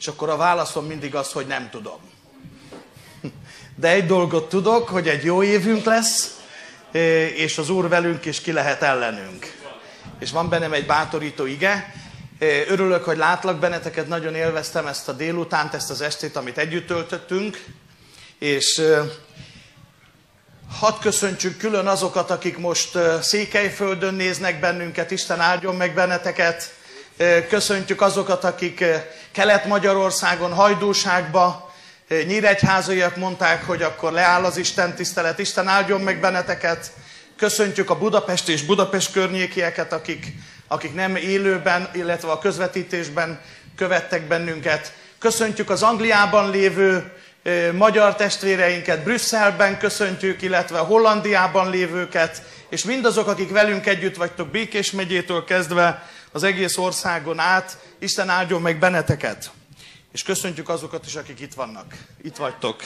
És akkor a válaszom mindig az, hogy nem tudom. De egy dolgot tudok, hogy egy jó évünk lesz, eh, és az Úr velünk, és ki lehet ellenünk. És van bennem egy bátorító ige. Eh, örülök, hogy látlak benneteket, nagyon élveztem ezt a délutánt, ezt az estét, amit együtt töltöttünk. És eh, hadd köszöntsük külön azokat, akik most Székelyföldön néznek bennünket, Isten áldjon meg benneteket. Köszöntjük azokat, akik Kelet-Magyarországon, Hajdúságba eh, nyíregyházaiak mondták, hogy akkor leáll az Isten tisztelet, Isten áldjon meg benneteket. Köszöntjük a Budapest és Budapest környékieket, akik, akik nem élőben, illetve a közvetítésben követtek bennünket. Köszöntjük az Angliában lévő eh, magyar testvéreinket, Brüsszelben köszöntjük, illetve Hollandiában lévőket, és mindazok, akik velünk együtt vagytok Békés megyétől kezdve, az egész országon át. Isten áldjon meg benneteket. És köszöntjük azokat is, akik itt vannak. Itt vagytok.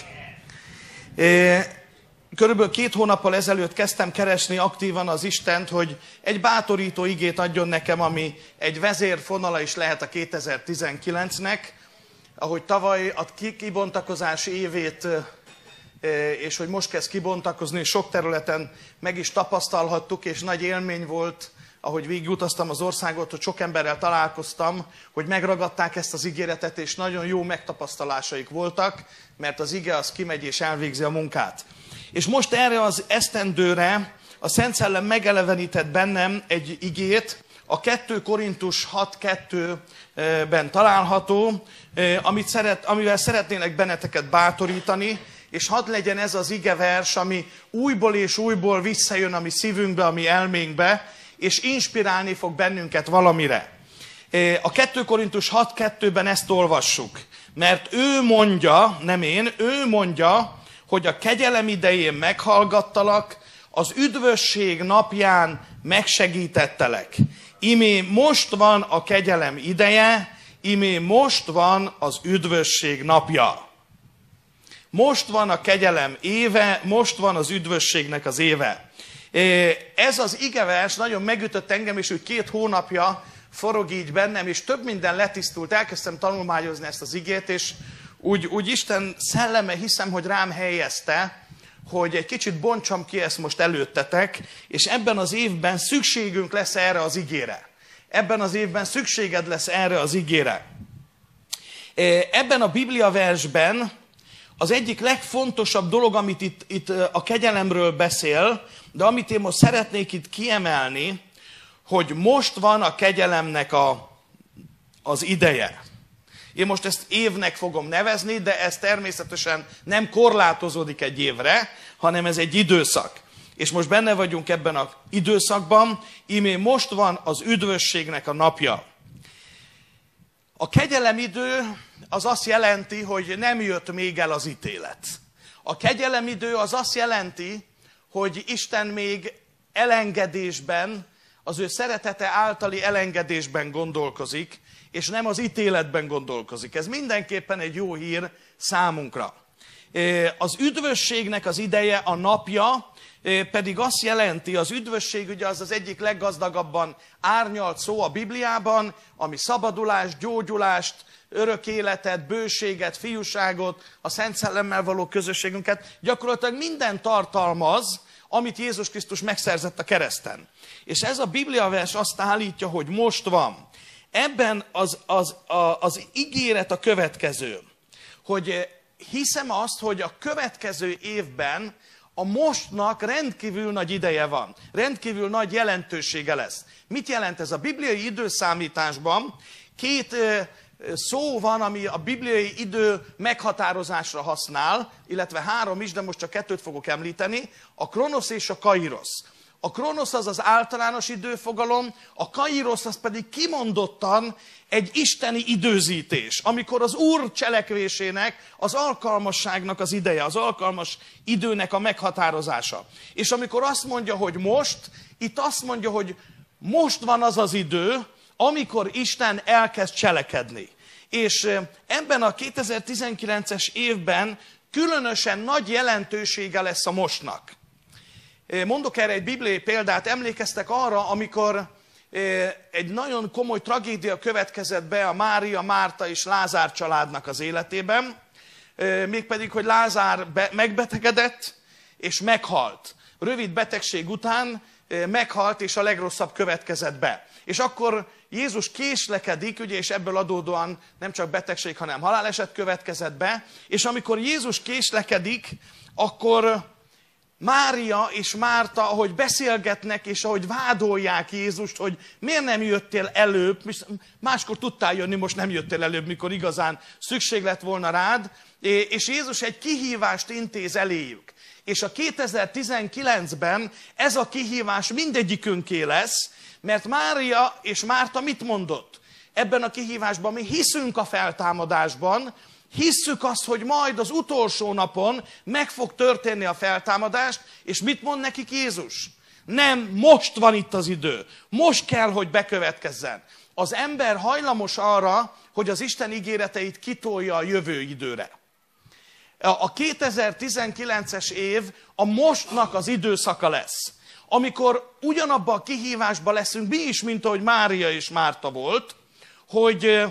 Körülbelül két hónappal ezelőtt kezdtem keresni aktívan az Istent, hogy egy bátorító igét adjon nekem, ami egy vezérfonala is lehet a 2019-nek, ahogy tavaly a kibontakozás évét, és hogy most kezd kibontakozni, sok területen meg is tapasztalhattuk, és nagy élmény volt ahogy végigutaztam az országot, hogy sok emberrel találkoztam, hogy megragadták ezt az ígéretet, és nagyon jó megtapasztalásaik voltak, mert az ige az kimegy és elvégzi a munkát. És most erre az esztendőre a Szent Szellem megelevenített bennem egy igét, a 2 Korintus 6.2-ben található, eh, amit szeret, amivel szeretnének benneteket bátorítani, és hadd legyen ez az igevers, ami újból és újból visszajön a mi szívünkbe, a mi elménkbe, és inspirálni fog bennünket valamire. A 2 Korintus 6.2-ben ezt olvassuk, mert ő mondja, nem én, ő mondja, hogy a kegyelem idején meghallgattalak, az üdvösség napján megsegítettelek. Imé most van a kegyelem ideje, imé most van az üdvösség napja. Most van a kegyelem éve, most van az üdvösségnek az éve. Ez az igevers nagyon megütött engem, és úgy két hónapja forog így bennem, és több minden letisztult. Elkezdtem tanulmányozni ezt az igét, és úgy, úgy Isten szelleme hiszem, hogy rám helyezte, hogy egy kicsit bontsam ki ezt most előttetek, és ebben az évben szükségünk lesz erre az igére. Ebben az évben szükséged lesz erre az igére. Ebben a Biblia versben az egyik legfontosabb dolog, amit itt, itt a kegyelemről beszél, de amit én most szeretnék itt kiemelni, hogy most van a kegyelemnek a, az ideje. Én most ezt évnek fogom nevezni, de ez természetesen nem korlátozódik egy évre, hanem ez egy időszak. És most benne vagyunk ebben az időszakban, imé most van az üdvösségnek a napja. A kegyelem idő az azt jelenti, hogy nem jött még el az ítélet. A kegyelem idő az azt jelenti, hogy Isten még elengedésben, az ő szeretete általi elengedésben gondolkozik, és nem az ítéletben gondolkozik. Ez mindenképpen egy jó hír számunkra. Az üdvösségnek az ideje, a napja pedig azt jelenti, az üdvösség ugye az az egyik leggazdagabban árnyalt szó a Bibliában, ami szabadulást, gyógyulást, örök életet, bőséget, fiúságot, a Szent Szellemmel való közösségünket, gyakorlatilag minden tartalmaz, amit Jézus Krisztus megszerzett a kereszten. És ez a Bibliavers azt állítja, hogy most van. Ebben az, az, a, az ígéret a következő, hogy eh, hiszem azt, hogy a következő évben a mostnak rendkívül nagy ideje van, rendkívül nagy jelentősége lesz. Mit jelent ez? A bibliai időszámításban két eh, szó van, ami a bibliai idő meghatározásra használ, illetve három is, de most csak kettőt fogok említeni, a kronosz és a kairosz. A kronosz az az általános időfogalom, a kairosz az pedig kimondottan egy isteni időzítés, amikor az Úr cselekvésének, az alkalmasságnak az ideje, az alkalmas időnek a meghatározása. És amikor azt mondja, hogy most, itt azt mondja, hogy most van az az idő, amikor Isten elkezd cselekedni. És ebben a 2019-es évben különösen nagy jelentősége lesz a mostnak. Mondok erre egy bibliai példát, emlékeztek arra, amikor egy nagyon komoly tragédia következett be a Mária, Márta és Lázár családnak az életében, mégpedig, hogy Lázár megbetegedett és meghalt. Rövid betegség után meghalt, és a legrosszabb következett be. És akkor Jézus késlekedik, ugye, és ebből adódóan nem csak betegség, hanem haláleset következett be, és amikor Jézus késlekedik, akkor Mária és Márta, ahogy beszélgetnek, és ahogy vádolják Jézust, hogy miért nem jöttél előbb, máskor tudtál jönni, most nem jöttél előbb, mikor igazán szükség lett volna rád, és Jézus egy kihívást intéz eléjük. És a 2019-ben ez a kihívás mindegyikünké lesz, mert Mária és Márta mit mondott? Ebben a kihívásban mi hiszünk a feltámadásban, hisszük azt, hogy majd az utolsó napon meg fog történni a feltámadást, és mit mond nekik Jézus? Nem, most van itt az idő, most kell, hogy bekövetkezzen. Az ember hajlamos arra, hogy az Isten ígéreteit kitolja a jövő időre. A 2019-es év a mostnak az időszaka lesz amikor ugyanabba a kihívásba leszünk mi is, mint ahogy Mária és Márta volt, hogy,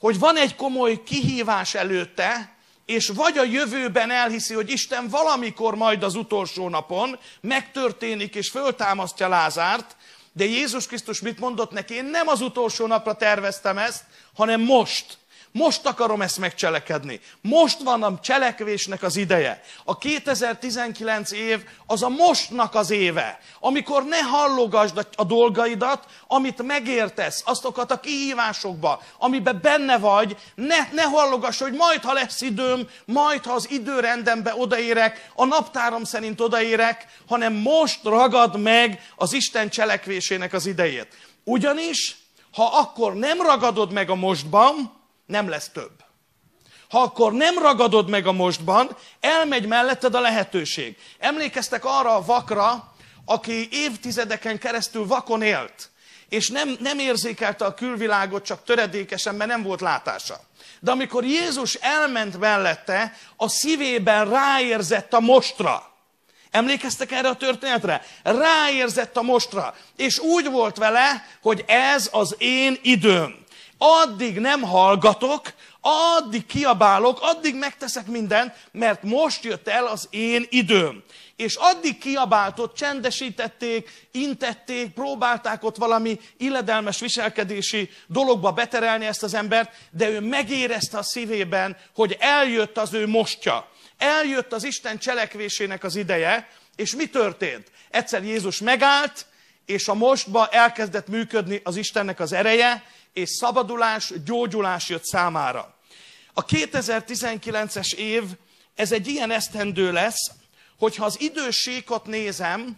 hogy van egy komoly kihívás előtte, és vagy a jövőben elhiszi, hogy Isten valamikor majd az utolsó napon megtörténik és föltámasztja Lázárt, de Jézus Krisztus mit mondott neki? Én nem az utolsó napra terveztem ezt, hanem most. Most akarom ezt megcselekedni. Most van a cselekvésnek az ideje. A 2019 év az a mostnak az éve, amikor ne hallogasd a dolgaidat, amit megértesz, aztokat a kihívásokba, amiben benne vagy, ne, ne hallogass, hogy majd ha lesz időm, majd ha az időrendembe odaérek, a naptárom szerint odaérek, hanem most ragad meg az Isten cselekvésének az idejét. Ugyanis, ha akkor nem ragadod meg a mostban, nem lesz több. Ha akkor nem ragadod meg a mostban, elmegy melletted a lehetőség. Emlékeztek arra a vakra, aki évtizedeken keresztül vakon élt, és nem, nem érzékelte a külvilágot, csak töredékesen, mert nem volt látása. De amikor Jézus elment mellette, a szívében ráérzett a mostra. Emlékeztek erre a történetre? Ráérzett a mostra, és úgy volt vele, hogy ez az én időm addig nem hallgatok, addig kiabálok, addig megteszek mindent, mert most jött el az én időm. És addig kiabáltott, csendesítették, intették, próbálták ott valami illedelmes viselkedési dologba beterelni ezt az embert, de ő megérezte a szívében, hogy eljött az ő mostja. Eljött az Isten cselekvésének az ideje, és mi történt? Egyszer Jézus megállt, és a mostba elkezdett működni az Istennek az ereje, és szabadulás, gyógyulás jött számára. A 2019-es év, ez egy ilyen esztendő lesz, hogyha az idősékot nézem,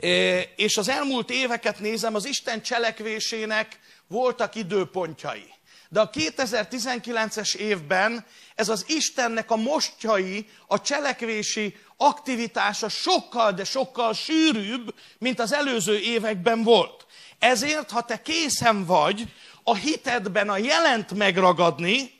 e, és az elmúlt éveket nézem, az Isten cselekvésének voltak időpontjai. De a 2019-es évben ez az Istennek a mostjai, a cselekvési aktivitása sokkal, de sokkal sűrűbb, mint az előző években volt. Ezért, ha te készen vagy a hitedben a jelent megragadni,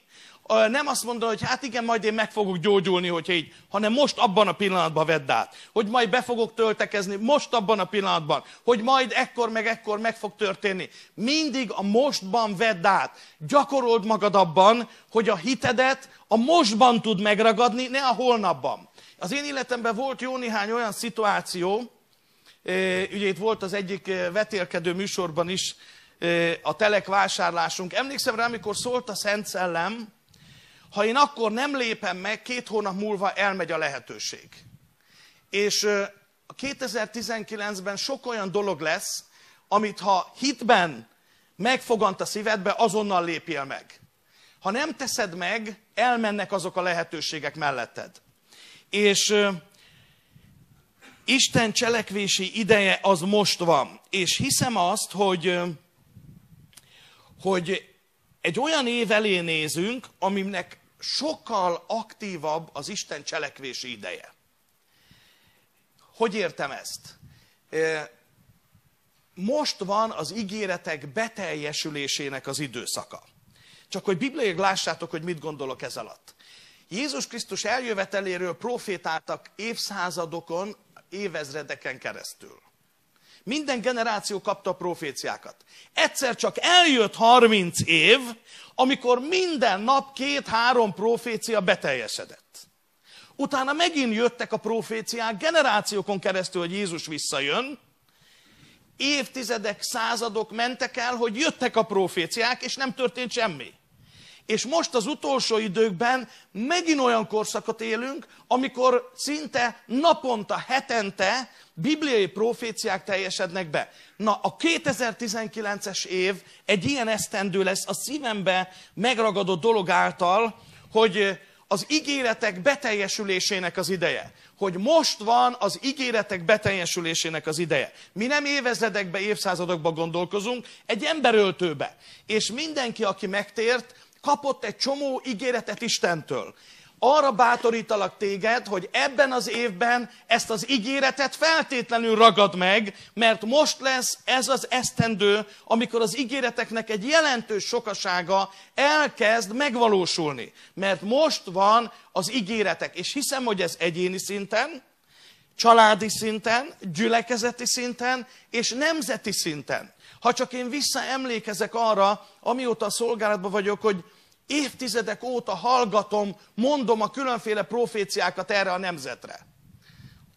nem azt mondod, hogy hát igen, majd én meg fogok gyógyulni, hogyha így, hanem most abban a pillanatban vedd át, hogy majd be fogok töltekezni, most abban a pillanatban, hogy majd ekkor meg ekkor meg fog történni. Mindig a mostban vedd át. Gyakorold magad abban, hogy a hitedet a mostban tud megragadni, ne a holnapban. Az én életemben volt jó néhány olyan szituáció, ugye itt volt az egyik vetélkedő műsorban is a telek vásárlásunk. Emlékszem rá, amikor szólt a Szent Szellem, ha én akkor nem lépem meg, két hónap múlva elmegy a lehetőség. És 2019-ben sok olyan dolog lesz, amit ha hitben megfogant a szívedbe, azonnal lépjél meg. Ha nem teszed meg, elmennek azok a lehetőségek melletted. És Isten cselekvési ideje az most van. És hiszem azt, hogy, hogy egy olyan év elé nézünk, aminek sokkal aktívabb az Isten cselekvési ideje. Hogy értem ezt? Most van az ígéretek beteljesülésének az időszaka. Csak hogy bibliaig lássátok, hogy mit gondolok ez alatt. Jézus Krisztus eljöveteléről profétáltak évszázadokon évezredeken keresztül. Minden generáció kapta proféciákat. Egyszer csak eljött 30 év, amikor minden nap két-három profécia beteljesedett. Utána megint jöttek a proféciák generációkon keresztül, hogy Jézus visszajön. Évtizedek, századok mentek el, hogy jöttek a proféciák, és nem történt semmi. És most az utolsó időkben megint olyan korszakot élünk, amikor szinte naponta, hetente bibliai proféciák teljesednek be. Na, a 2019-es év egy ilyen esztendő lesz a szívembe megragadott dolog által, hogy az ígéretek beteljesülésének az ideje. Hogy most van az ígéretek beteljesülésének az ideje. Mi nem évezredekbe, évszázadokba gondolkozunk, egy emberöltőbe. És mindenki, aki megtért, kapott egy csomó ígéretet Istentől. Arra bátorítalak téged, hogy ebben az évben ezt az ígéretet feltétlenül ragad meg, mert most lesz ez az esztendő, amikor az ígéreteknek egy jelentős sokasága elkezd megvalósulni. Mert most van az ígéretek, és hiszem, hogy ez egyéni szinten, családi szinten, gyülekezeti szinten és nemzeti szinten. Ha csak én visszaemlékezek arra, amióta a szolgálatban vagyok, hogy évtizedek óta hallgatom, mondom a különféle proféciákat erre a nemzetre.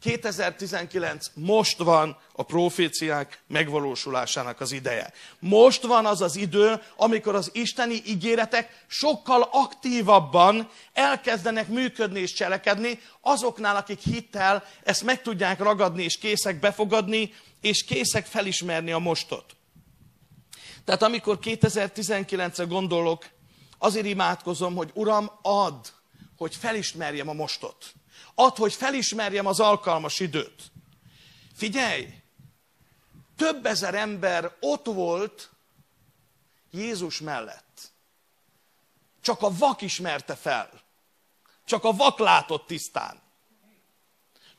2019 most van a proféciák megvalósulásának az ideje. Most van az az idő, amikor az isteni ígéretek sokkal aktívabban elkezdenek működni és cselekedni azoknál, akik hittel ezt meg tudják ragadni és készek befogadni, és készek felismerni a mostot. Tehát amikor 2019-re gondolok, azért imádkozom, hogy Uram, add, hogy felismerjem a mostot. Add, hogy felismerjem az alkalmas időt. Figyelj! Több ezer ember ott volt Jézus mellett. Csak a vak ismerte fel. Csak a vak látott tisztán.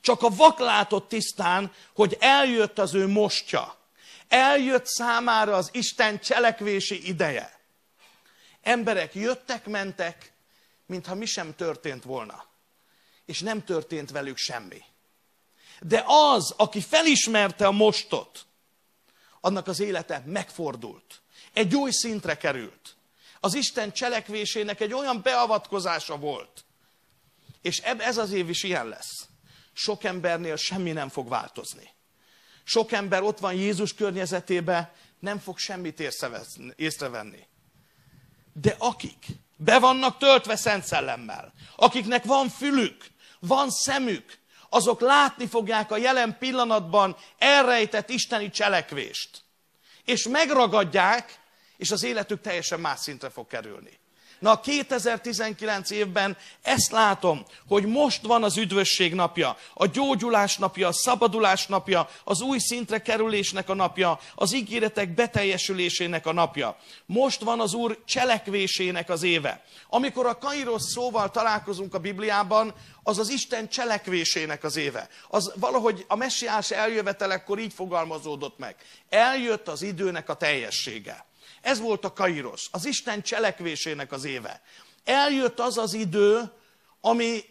Csak a vak látott tisztán, hogy eljött az ő mostja. Eljött számára az Isten cselekvési ideje. Emberek jöttek, mentek, mintha mi sem történt volna. És nem történt velük semmi. De az, aki felismerte a mostot, annak az élete megfordult. Egy új szintre került. Az Isten cselekvésének egy olyan beavatkozása volt. És ez az év is ilyen lesz. Sok embernél semmi nem fog változni. Sok ember ott van Jézus környezetében, nem fog semmit észrevenni. De akik be vannak töltve Szent Szellemmel, akiknek van fülük, van szemük, azok látni fogják a jelen pillanatban elrejtett isteni cselekvést. És megragadják, és az életük teljesen más szintre fog kerülni. Na 2019 évben ezt látom, hogy most van az üdvösség napja, a gyógyulás napja, a szabadulás napja, az új szintre kerülésnek a napja, az ígéretek beteljesülésének a napja. Most van az Úr cselekvésének az éve. Amikor a kairos szóval találkozunk a Bibliában, az az Isten cselekvésének az éve. Az valahogy a messiás eljövetelekor így fogalmazódott meg. Eljött az időnek a teljessége. Ez volt a kairos, az Isten cselekvésének az éve. Eljött az az idő, ami,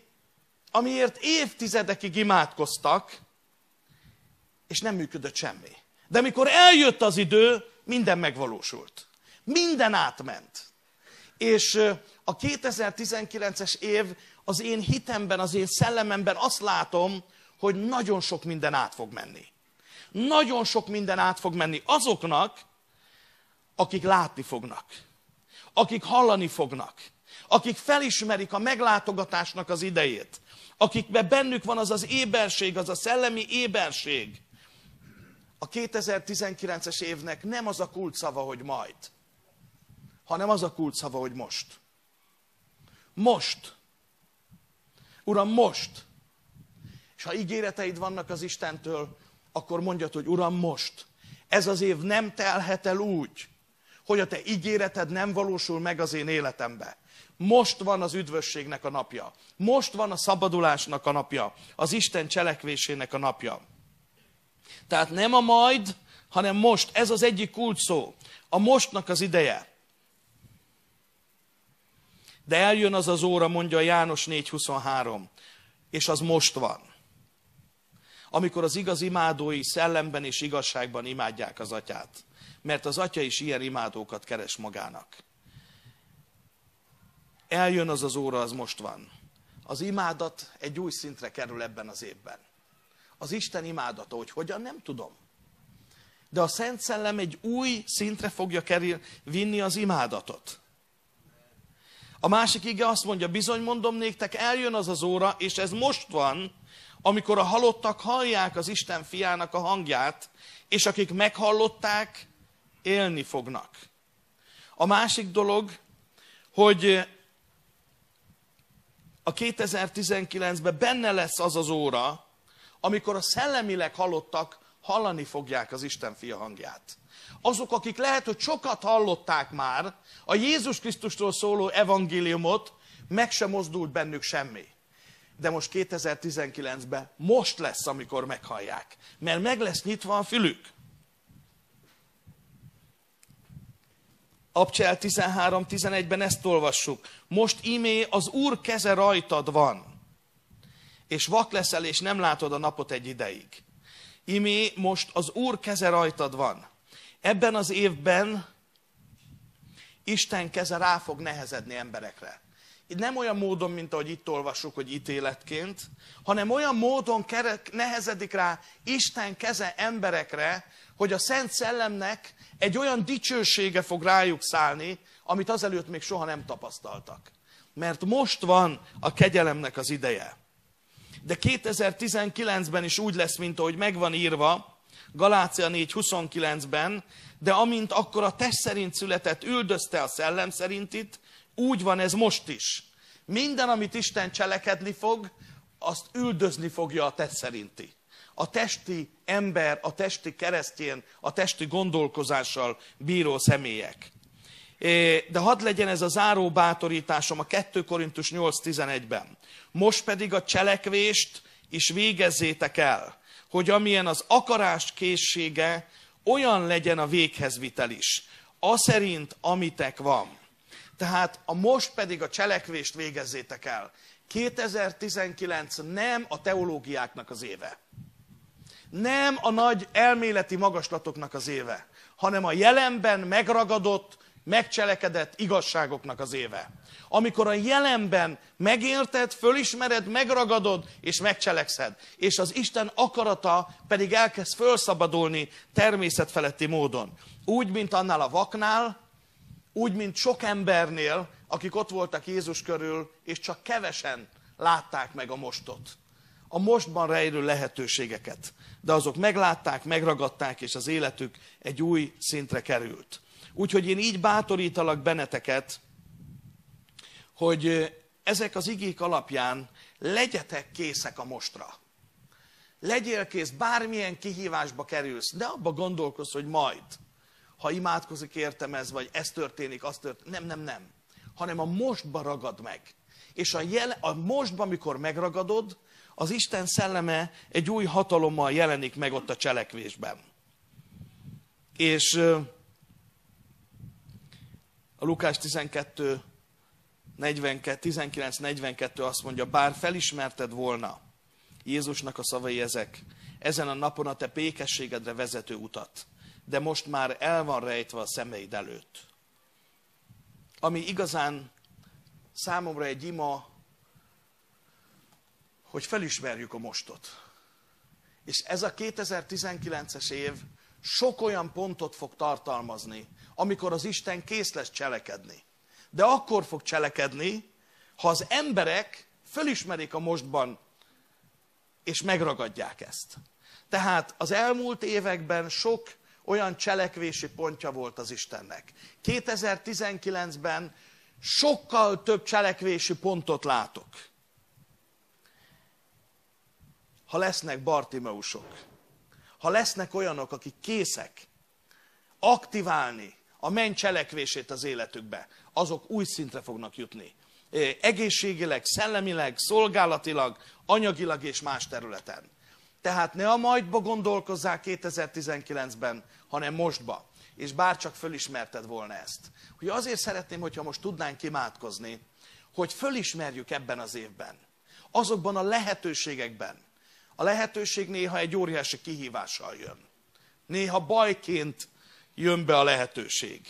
amiért évtizedekig imádkoztak, és nem működött semmi. De mikor eljött az idő, minden megvalósult. Minden átment. És a 2019-es év az én hitemben, az én szellememben azt látom, hogy nagyon sok minden át fog menni. Nagyon sok minden át fog menni azoknak, akik látni fognak, akik hallani fognak, akik felismerik a meglátogatásnak az idejét, akikben bennük van az az éberség, az a szellemi éberség. A 2019-es évnek nem az a kulcsszava, hogy majd, hanem az a kulcsszava, hogy most. Most. Uram, most. És ha ígéreteid vannak az Istentől, akkor mondjad, hogy Uram, most. Ez az év nem telhet el úgy, hogy a te ígéreted nem valósul meg az én életembe. Most van az üdvösségnek a napja. Most van a szabadulásnak a napja. Az Isten cselekvésének a napja. Tehát nem a majd, hanem most. Ez az egyik kult szó. A mostnak az ideje. De eljön az az óra, mondja János 4.23, és az most van. Amikor az igaz imádói szellemben és igazságban imádják az atyát mert az atya is ilyen imádókat keres magának. Eljön az az óra, az most van. Az imádat egy új szintre kerül ebben az évben. Az Isten imádata, hogy hogyan, nem tudom. De a Szent Szellem egy új szintre fogja kerül, vinni az imádatot. A másik ige azt mondja, bizony mondom néktek, eljön az az óra, és ez most van, amikor a halottak hallják az Isten fiának a hangját, és akik meghallották, élni fognak. A másik dolog, hogy eh, a 2019-ben benne lesz az az óra, amikor a szellemileg halottak hallani fogják az Isten fia hangját. Azok, akik lehet, hogy sokat hallották már a Jézus Krisztustól szóló evangéliumot, meg sem mozdult bennük semmi. De most 2019-ben most lesz, amikor meghallják, mert meg lesz nyitva a fülük. Abcsel 13.11-ben ezt olvassuk. Most imé az Úr keze rajtad van, és vak leszel, és nem látod a napot egy ideig. Imé most az Úr keze rajtad van. Ebben az évben Isten keze rá fog nehezedni emberekre. Nem olyan módon, mint ahogy itt olvassuk, hogy ítéletként, hanem olyan módon kerek nehezedik rá Isten keze emberekre, hogy a Szent Szellemnek egy olyan dicsősége fog rájuk szállni, amit azelőtt még soha nem tapasztaltak. Mert most van a kegyelemnek az ideje. De 2019-ben is úgy lesz, mint ahogy megvan írva, Galácia 4.29-ben, de amint akkor a test szerint született, üldözte a szellem szerintit, úgy van ez most is. Minden, amit Isten cselekedni fog, azt üldözni fogja a test szerinti a testi ember, a testi keresztjén, a testi gondolkozással bíró személyek. De hadd legyen ez a záró bátorításom a 2 Korintus 8.11-ben. Most pedig a cselekvést is végezzétek el, hogy amilyen az akarás készsége, olyan legyen a véghezvitel is, szerint, amitek van. Tehát a most pedig a cselekvést végezzétek el. 2019 nem a teológiáknak az éve nem a nagy elméleti magaslatoknak az éve, hanem a jelenben megragadott, megcselekedett igazságoknak az éve. Amikor a jelenben megérted, fölismered, megragadod és megcselekszed. És az Isten akarata pedig elkezd felszabadulni természetfeletti módon. Úgy, mint annál a vaknál, úgy, mint sok embernél, akik ott voltak Jézus körül, és csak kevesen látták meg a mostot a mostban rejlő lehetőségeket. De azok meglátták, megragadták, és az életük egy új szintre került. Úgyhogy én így bátorítalak benneteket, hogy ezek az igék alapján legyetek készek a mostra. Legyél kész, bármilyen kihívásba kerülsz, de abba gondolkozz, hogy majd, ha imádkozik értem ez, vagy ez történik, az történik, nem, nem, nem. Hanem a mostba ragad meg. És a, jele a mostban, amikor megragadod, az Isten szelleme egy új hatalommal jelenik meg ott a cselekvésben. És a Lukás 12, 42, 42 azt mondja, bár felismerted volna Jézusnak a szavai ezek, ezen a napon a te békességedre vezető utat, de most már el van rejtve a szemeid előtt. Ami igazán számomra egy ima hogy felismerjük a mostot. És ez a 2019-es év sok olyan pontot fog tartalmazni, amikor az Isten kész lesz cselekedni. De akkor fog cselekedni, ha az emberek fölismerik a mostban, és megragadják ezt. Tehát az elmúlt években sok olyan cselekvési pontja volt az Istennek. 2019-ben sokkal több cselekvési pontot látok ha lesznek Bartimeusok, ha lesznek olyanok, akik készek aktiválni a menny cselekvését az életükbe, azok új szintre fognak jutni. Egészségileg, szellemileg, szolgálatilag, anyagilag és más területen. Tehát ne a majdba gondolkozzál 2019-ben, hanem mostba. És bárcsak fölismerted volna ezt. Hogy azért szeretném, hogyha most tudnánk imádkozni, hogy fölismerjük ebben az évben, azokban a lehetőségekben, a lehetőség néha egy óriási kihívással jön. Néha bajként jön be a lehetőség.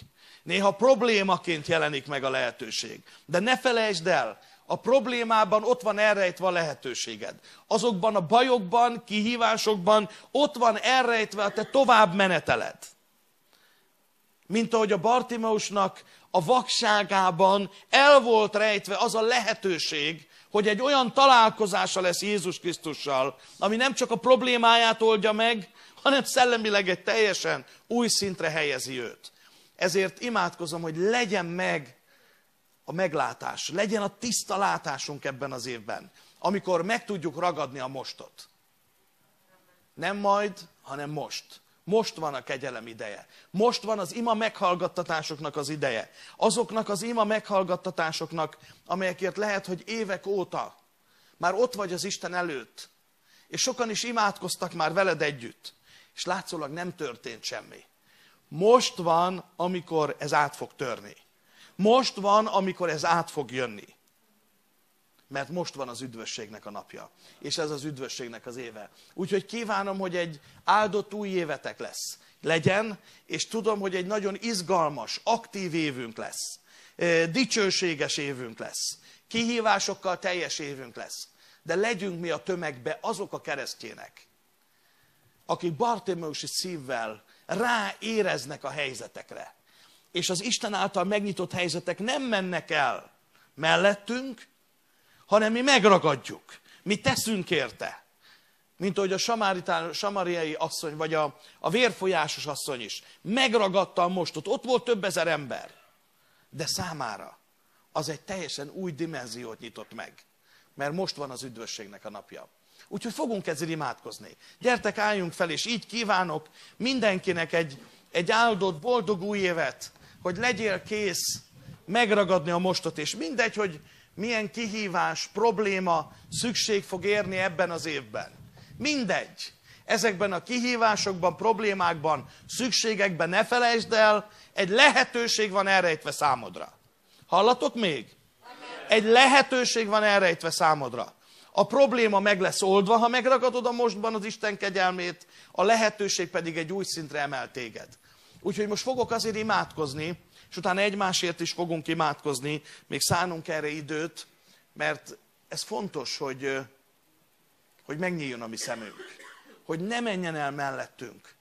Néha problémaként jelenik meg a lehetőség. De ne felejtsd el, a problémában ott van elrejtve a lehetőséged. Azokban a bajokban, kihívásokban ott van elrejtve a te tovább meneteled. Mint ahogy a Bartimeusnak a vakságában el volt rejtve az a lehetőség, hogy egy olyan találkozása lesz Jézus Krisztussal, ami nem csak a problémáját oldja meg, hanem szellemileg egy teljesen új szintre helyezi őt. Ezért imádkozom, hogy legyen meg a meglátás, legyen a tiszta látásunk ebben az évben, amikor meg tudjuk ragadni a mostot. Nem majd, hanem most. Most van a kegyelem ideje. Most van az ima meghallgattatásoknak az ideje. Azoknak az ima meghallgattatásoknak, amelyekért lehet, hogy évek óta már ott vagy az Isten előtt, és sokan is imádkoztak már veled együtt, és látszólag nem történt semmi. Most van, amikor ez át fog törni. Most van, amikor ez át fog jönni mert most van az üdvösségnek a napja, és ez az üdvösségnek az éve. Úgyhogy kívánom, hogy egy áldott új évetek lesz, legyen, és tudom, hogy egy nagyon izgalmas, aktív évünk lesz, dicsőséges évünk lesz, kihívásokkal teljes évünk lesz, de legyünk mi a tömegbe azok a keresztjének, akik Bartimeusi szívvel ráéreznek a helyzetekre. És az Isten által megnyitott helyzetek nem mennek el mellettünk, hanem mi megragadjuk. Mi teszünk érte. Mint ahogy a samaritán, samariai asszony, vagy a, a vérfolyásos asszony is. Megragadta a mostot. Ott volt több ezer ember. De számára az egy teljesen új dimenziót nyitott meg. Mert most van az üdvösségnek a napja. Úgyhogy fogunk ezzel imádkozni. Gyertek, álljunk fel, és így kívánok mindenkinek egy, egy áldott, boldog új évet, hogy legyél kész megragadni a mostot, és mindegy, hogy milyen kihívás, probléma, szükség fog érni ebben az évben. Mindegy. Ezekben a kihívásokban, problémákban, szükségekben ne felejtsd el, egy lehetőség van elrejtve számodra. Hallatok még? Egy lehetőség van elrejtve számodra. A probléma meg lesz oldva, ha megragadod a mostban az Isten kegyelmét, a lehetőség pedig egy új szintre emel téged. Úgyhogy most fogok azért imádkozni, és utána egymásért is fogunk imádkozni, még szánunk erre időt, mert ez fontos, hogy, hogy megnyíljon a mi szemünk, hogy ne menjen el mellettünk.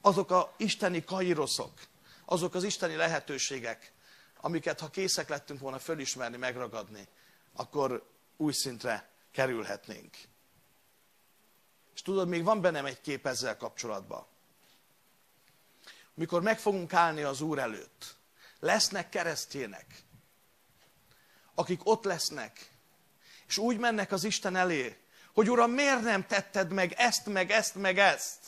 Azok a isteni kairoszok, azok az isteni lehetőségek, amiket ha készek lettünk volna fölismerni, megragadni, akkor új szintre kerülhetnénk. És tudod, még van bennem egy kép ezzel kapcsolatban. Mikor meg fogunk állni az Úr előtt, lesznek keresztjének, akik ott lesznek, és úgy mennek az Isten elé, hogy Uram, miért nem tetted meg ezt, meg ezt, meg ezt?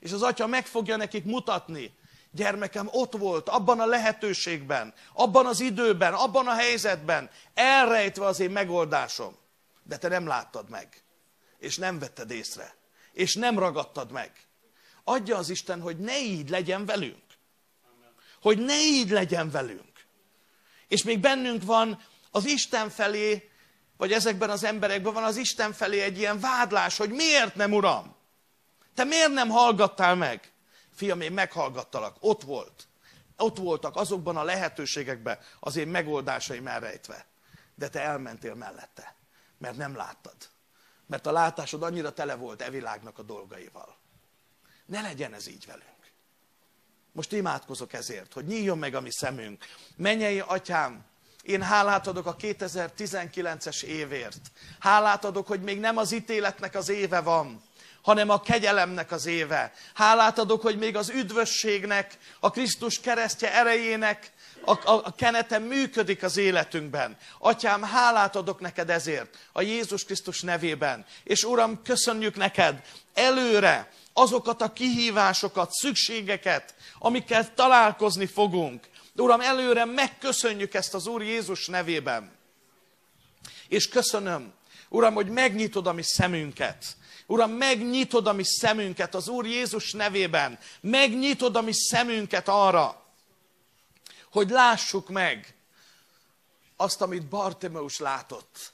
És az Atya meg fogja nekik mutatni, gyermekem ott volt, abban a lehetőségben, abban az időben, abban a helyzetben, elrejtve az én megoldásom. De te nem láttad meg, és nem vetted észre, és nem ragadtad meg. Adja az Isten, hogy ne így legyen velünk hogy ne így legyen velünk. És még bennünk van az Isten felé, vagy ezekben az emberekben van az Isten felé egy ilyen vádlás, hogy miért nem, Uram? Te miért nem hallgattál meg? Fiam, én meghallgattalak, ott volt. Ott voltak azokban a lehetőségekben az én megoldásaim elrejtve. De te elmentél mellette, mert nem láttad. Mert a látásod annyira tele volt e világnak a dolgaival. Ne legyen ez így velünk. Most imádkozok ezért, hogy nyíljon meg a mi szemünk. Menjei atyám, én hálát adok a 2019-es évért. Hálát adok, hogy még nem az ítéletnek az éve van, hanem a kegyelemnek az éve. Hálát adok, hogy még az üdvösségnek, a Krisztus keresztje erejének a, a, a kenete működik az életünkben. Atyám, hálát adok neked ezért, a Jézus Krisztus nevében. És Uram, köszönjük neked előre azokat a kihívásokat, szükségeket, amikkel találkozni fogunk. Uram, előre megköszönjük ezt az Úr Jézus nevében. És köszönöm, Uram, hogy megnyitod a mi szemünket. Uram, megnyitod a mi szemünket az Úr Jézus nevében. Megnyitod a mi szemünket arra, hogy lássuk meg azt, amit Bartemeus látott.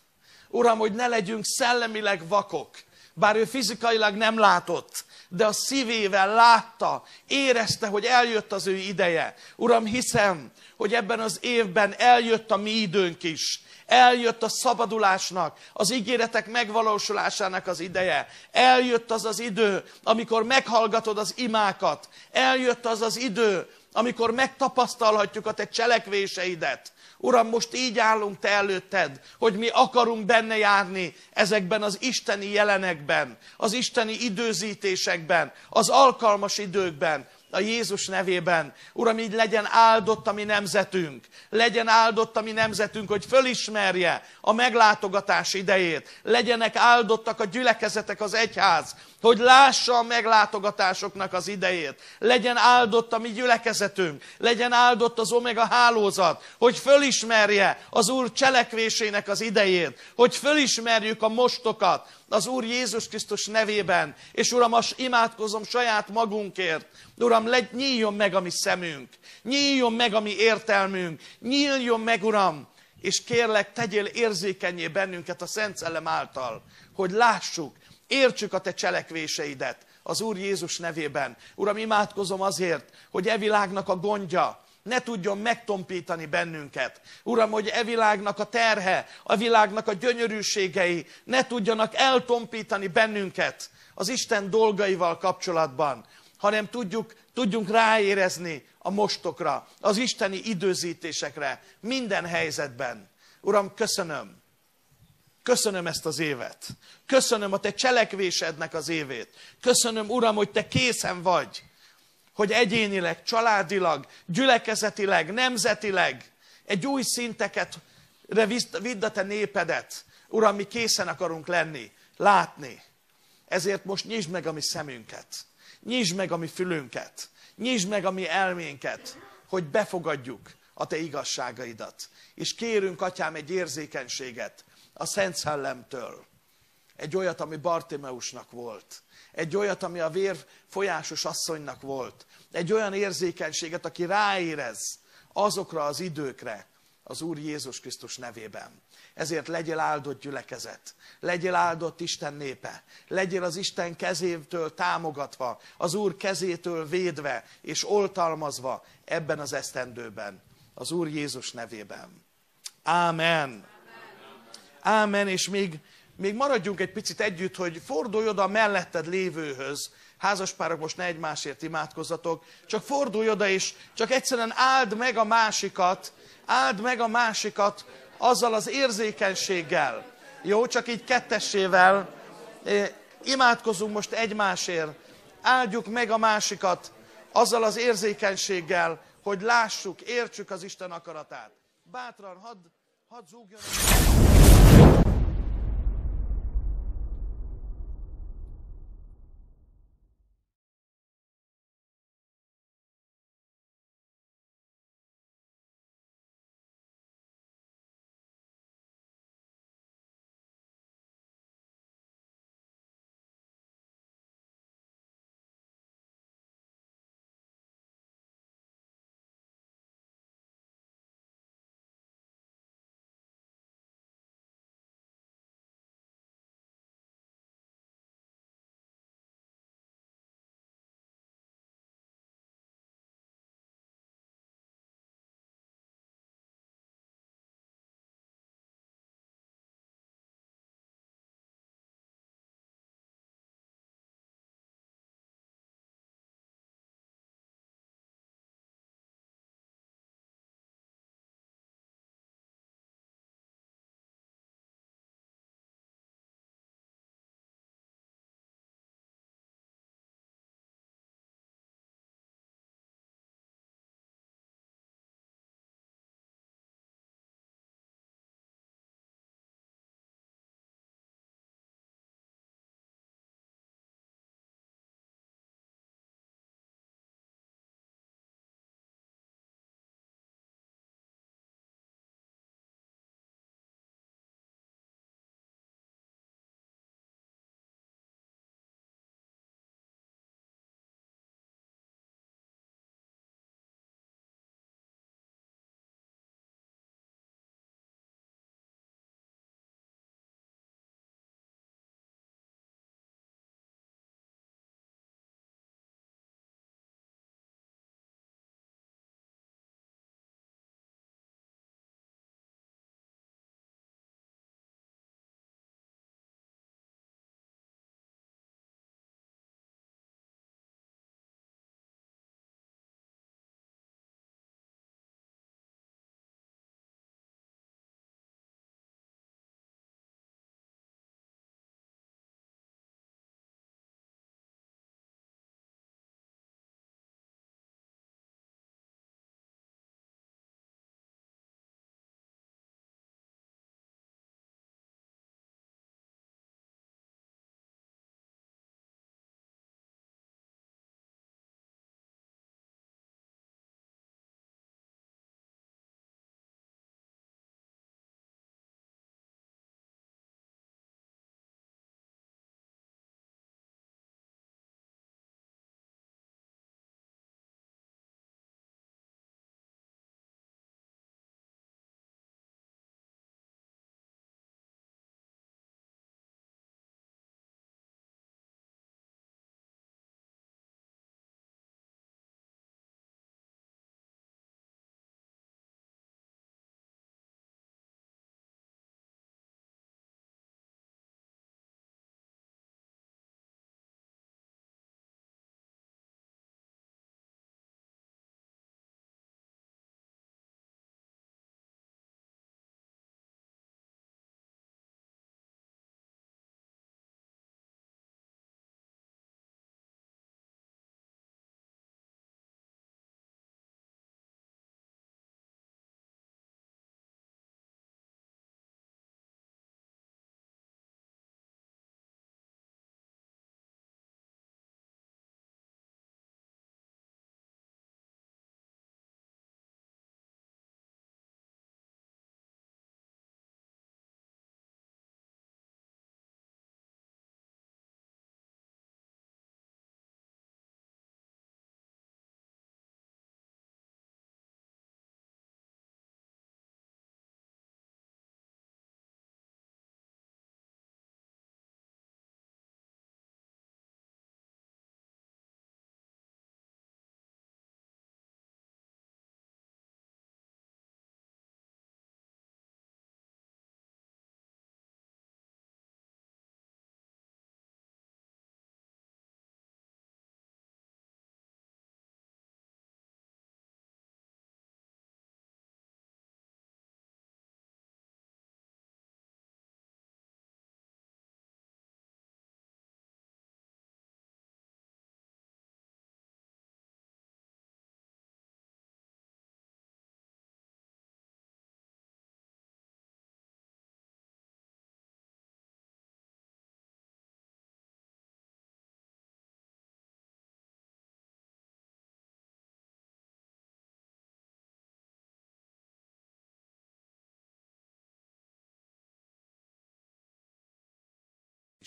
Uram, hogy ne legyünk szellemileg vakok, bár ő fizikailag nem látott, de a szívével látta, érezte, hogy eljött az ő ideje. Uram, hiszem, hogy ebben az évben eljött a mi időnk is. Eljött a szabadulásnak, az ígéretek megvalósulásának az ideje. Eljött az az idő, amikor meghallgatod az imákat. Eljött az az idő, amikor megtapasztalhatjuk a te cselekvéseidet. Uram, most így állunk te előtted, hogy mi akarunk benne járni ezekben az isteni jelenekben, az isteni időzítésekben, az alkalmas időkben, a Jézus nevében. Uram, így legyen áldott a mi nemzetünk. Legyen áldott a mi nemzetünk, hogy fölismerje a meglátogatás idejét. Legyenek áldottak a gyülekezetek, az egyház, hogy lássa a meglátogatásoknak az idejét, legyen áldott a mi gyülekezetünk, legyen áldott az Omega hálózat, hogy fölismerje az Úr cselekvésének az idejét, hogy fölismerjük a mostokat az Úr Jézus Krisztus nevében, és Uram, most imádkozom saját magunkért, Uram, legy, nyíljon meg a mi szemünk, nyíljon meg a mi értelmünk, nyíljon meg, Uram, és kérlek, tegyél érzékenyé bennünket a Szent Szellem által, hogy lássuk, Értsük a te cselekvéseidet az Úr Jézus nevében. Uram, imádkozom azért, hogy e világnak a gondja, ne tudjon megtompítani bennünket. Uram, hogy e világnak a terhe, a világnak a gyönyörűségei ne tudjanak eltompítani bennünket az Isten dolgaival kapcsolatban, hanem tudjuk, tudjunk ráérezni a mostokra, az isteni időzítésekre, minden helyzetben. Uram, köszönöm, Köszönöm ezt az évet. Köszönöm a te cselekvésednek az évét. Köszönöm, Uram, hogy te készen vagy, hogy egyénileg, családilag, gyülekezetileg, nemzetileg egy új szinteket vidd a te népedet. Uram, mi készen akarunk lenni, látni. Ezért most nyisd meg a mi szemünket, nyisd meg a mi fülünket, nyisd meg a mi elménket, hogy befogadjuk a te igazságaidat. És kérünk, atyám, egy érzékenységet, a Szent Szellemtől. Egy olyat, ami Bartimeusnak volt. Egy olyat, ami a vér folyásos asszonynak volt. Egy olyan érzékenységet, aki ráérez azokra az időkre, az Úr Jézus Krisztus nevében. Ezért legyél áldott gyülekezet, legyél áldott Isten népe, legyél az Isten kezétől támogatva, az Úr kezétől védve és oltalmazva ebben az esztendőben, az Úr Jézus nevében. Ámen. Ámen, és még, még maradjunk egy picit együtt, hogy fordulj oda a melletted lévőhöz. Házaspárok, most ne egymásért imádkozzatok, csak fordulj oda és csak egyszerűen áld meg a másikat, áld meg a másikat azzal az érzékenységgel. Jó, csak így kettessével imádkozunk most egymásért, áldjuk meg a másikat azzal az érzékenységgel, hogy lássuk, értsük az Isten akaratát. Bátran, hadd had zúgjon...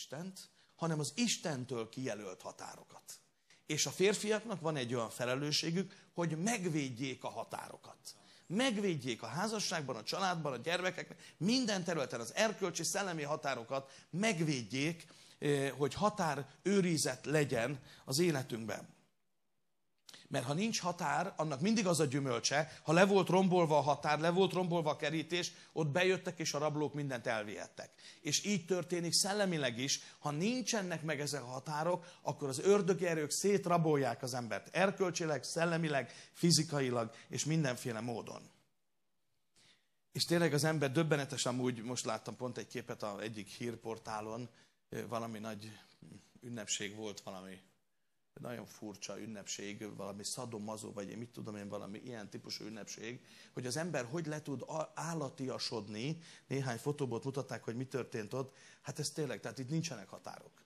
Istent, hanem az Istentől kijelölt határokat. És a férfiaknak van egy olyan felelősségük, hogy megvédjék a határokat. Megvédjék a házasságban, a családban, a gyermekeknek, minden területen az erkölcsi, szellemi határokat megvédjék, eh, hogy határ őrizet legyen az életünkben. Mert ha nincs határ, annak mindig az a gyümölcse, ha le volt rombolva a határ, le volt rombolva a kerítés, ott bejöttek és a rablók mindent elvihettek. És így történik szellemileg is, ha nincsenek meg ezek a határok, akkor az ördögi erők szétrabolják az embert. Erkölcsileg, szellemileg, fizikailag és mindenféle módon. És tényleg az ember döbbenetes, amúgy most láttam pont egy képet a egyik hírportálon, valami nagy ünnepség volt, valami nagyon furcsa ünnepség, valami szadomazó, vagy én mit tudom én, valami ilyen típusú ünnepség, hogy az ember hogy le tud állatiasodni, néhány fotóból mutatták, hogy mi történt ott, hát ez tényleg, tehát itt nincsenek határok.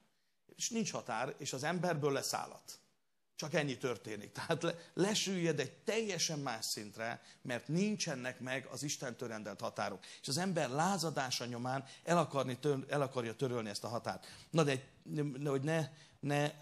És nincs határ, és az emberből lesz állat. Csak ennyi történik. Tehát lesüljed egy teljesen más szintre, mert nincsenek meg az Istentől rendelt határok. És az ember lázadása nyomán el, akarni, tör, el akarja törölni ezt a határt. Na de, hogy ne, ne e,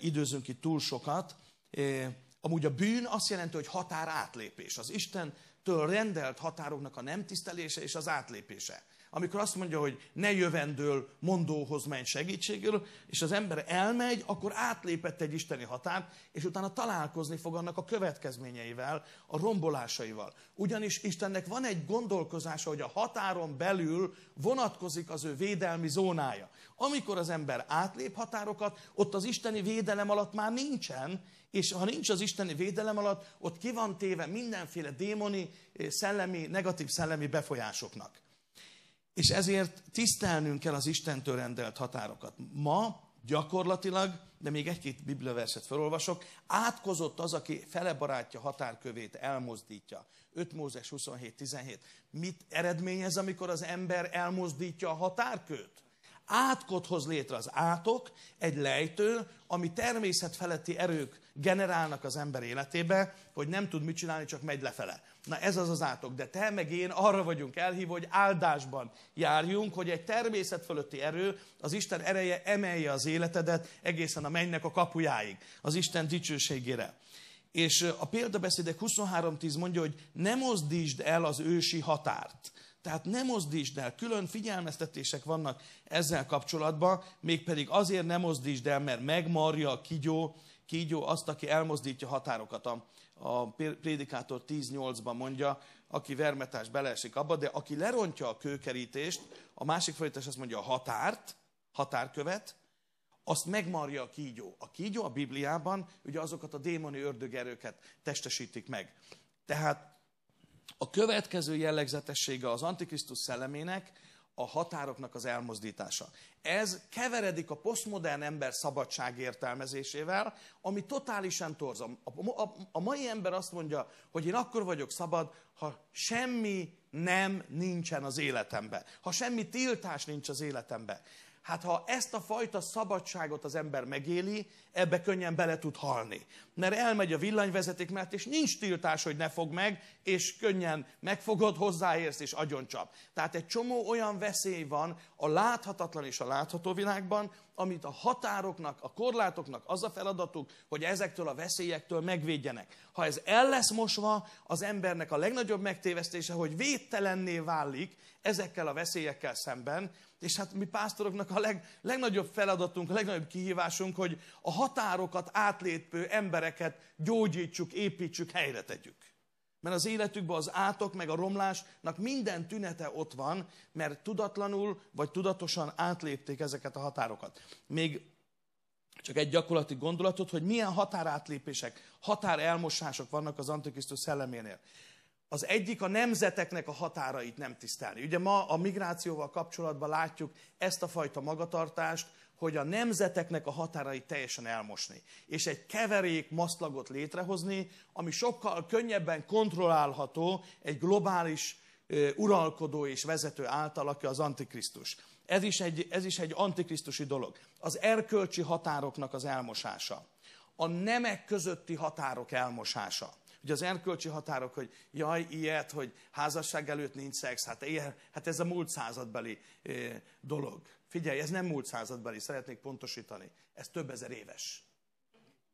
időzünk itt túl sokat, e, amúgy a bűn azt jelenti, hogy határ átlépés. Az Istentől rendelt határoknak a nem tisztelése és az átlépése amikor azt mondja, hogy ne jövendől mondóhoz menj segítségül, és az ember elmegy, akkor átlépett egy isteni határt, és utána találkozni fog annak a következményeivel, a rombolásaival. Ugyanis Istennek van egy gondolkozása, hogy a határon belül vonatkozik az ő védelmi zónája. Amikor az ember átlép határokat, ott az isteni védelem alatt már nincsen, és ha nincs az isteni védelem alatt, ott ki van téve mindenféle démoni, eh, szellemi, negatív szellemi befolyásoknak. És ezért tisztelnünk kell az Istentől rendelt határokat. Ma gyakorlatilag, de még egy-két bibliaverset felolvasok, átkozott az, aki fele barátja határkövét elmozdítja. 5 Mózes 27-17. Mit eredményez, amikor az ember elmozdítja a határkőt? Átkot hoz létre az átok, egy lejtő, ami természetfeletti erők generálnak az ember életébe, hogy nem tud mit csinálni, csak megy lefele. Na ez az az átok, de te meg én arra vagyunk elhívva, hogy áldásban járjunk, hogy egy természet fölötti erő, az Isten ereje emelje az életedet egészen a mennynek a kapujáig, az Isten dicsőségére. És a példabeszédek 23.10 mondja, hogy ne mozdítsd el az ősi határt. Tehát ne mozdítsd el, külön figyelmeztetések vannak ezzel kapcsolatban, mégpedig azért ne mozdítsd el, mert megmarja a kigyó kígyó azt, aki elmozdítja határokat. A, a prédikátor 10.8-ban mondja, aki vermetás beleesik abba, de aki lerontja a kőkerítést, a másik folytás azt mondja a határt, határkövet, azt megmarja a kígyó. A kígyó a Bibliában ugye azokat a démoni ördögerőket testesítik meg. Tehát a következő jellegzetessége az Antikrisztus szellemének, a határoknak az elmozdítása. Ez keveredik a posztmodern ember szabadság értelmezésével, ami totálisan torzom. A, a, a mai ember azt mondja, hogy én akkor vagyok szabad, ha semmi nem nincsen az életemben, ha semmi tiltás nincs az életemben. Hát ha ezt a fajta szabadságot az ember megéli, ebbe könnyen bele tud halni. Mert elmegy a villanyvezeték mert és nincs tiltás, hogy ne fog meg, és könnyen megfogod, hozzáérsz és agyoncsap. Tehát egy csomó olyan veszély van a láthatatlan és a látható világban, amit a határoknak, a korlátoknak az a feladatuk, hogy ezektől a veszélyektől megvédjenek. Ha ez el lesz mosva, az embernek a legnagyobb megtévesztése, hogy védtelenné válik ezekkel a veszélyekkel szemben, és hát mi pásztoroknak a leg, legnagyobb feladatunk, a legnagyobb kihívásunk, hogy a határokat átlépő embereket gyógyítsuk, építsük, helyre tegyük. Mert az életükben az átok meg a romlásnak minden tünete ott van, mert tudatlanul vagy tudatosan átlépték ezeket a határokat. Még csak egy gyakorlati gondolatot, hogy milyen határátlépések, határelmosások vannak az Antikrisztus szelleménél. Az egyik a nemzeteknek a határait nem tisztelni. Ugye ma a migrációval kapcsolatban látjuk ezt a fajta magatartást, hogy a nemzeteknek a határait teljesen elmosni, és egy keverék maszlagot létrehozni, ami sokkal könnyebben kontrollálható egy globális uralkodó és vezető által, aki az Antikrisztus. Ez is, egy, ez is egy antikrisztusi dolog. Az erkölcsi határoknak az elmosása. A nemek közötti határok elmosása. Ugye az erkölcsi határok, hogy jaj, ilyet, hogy házasság előtt nincs szex, hát, ilyen, hát ez a múlt századbeli dolog. Figyelj, ez nem múlt századbeli, szeretnék pontosítani. Ez több ezer éves.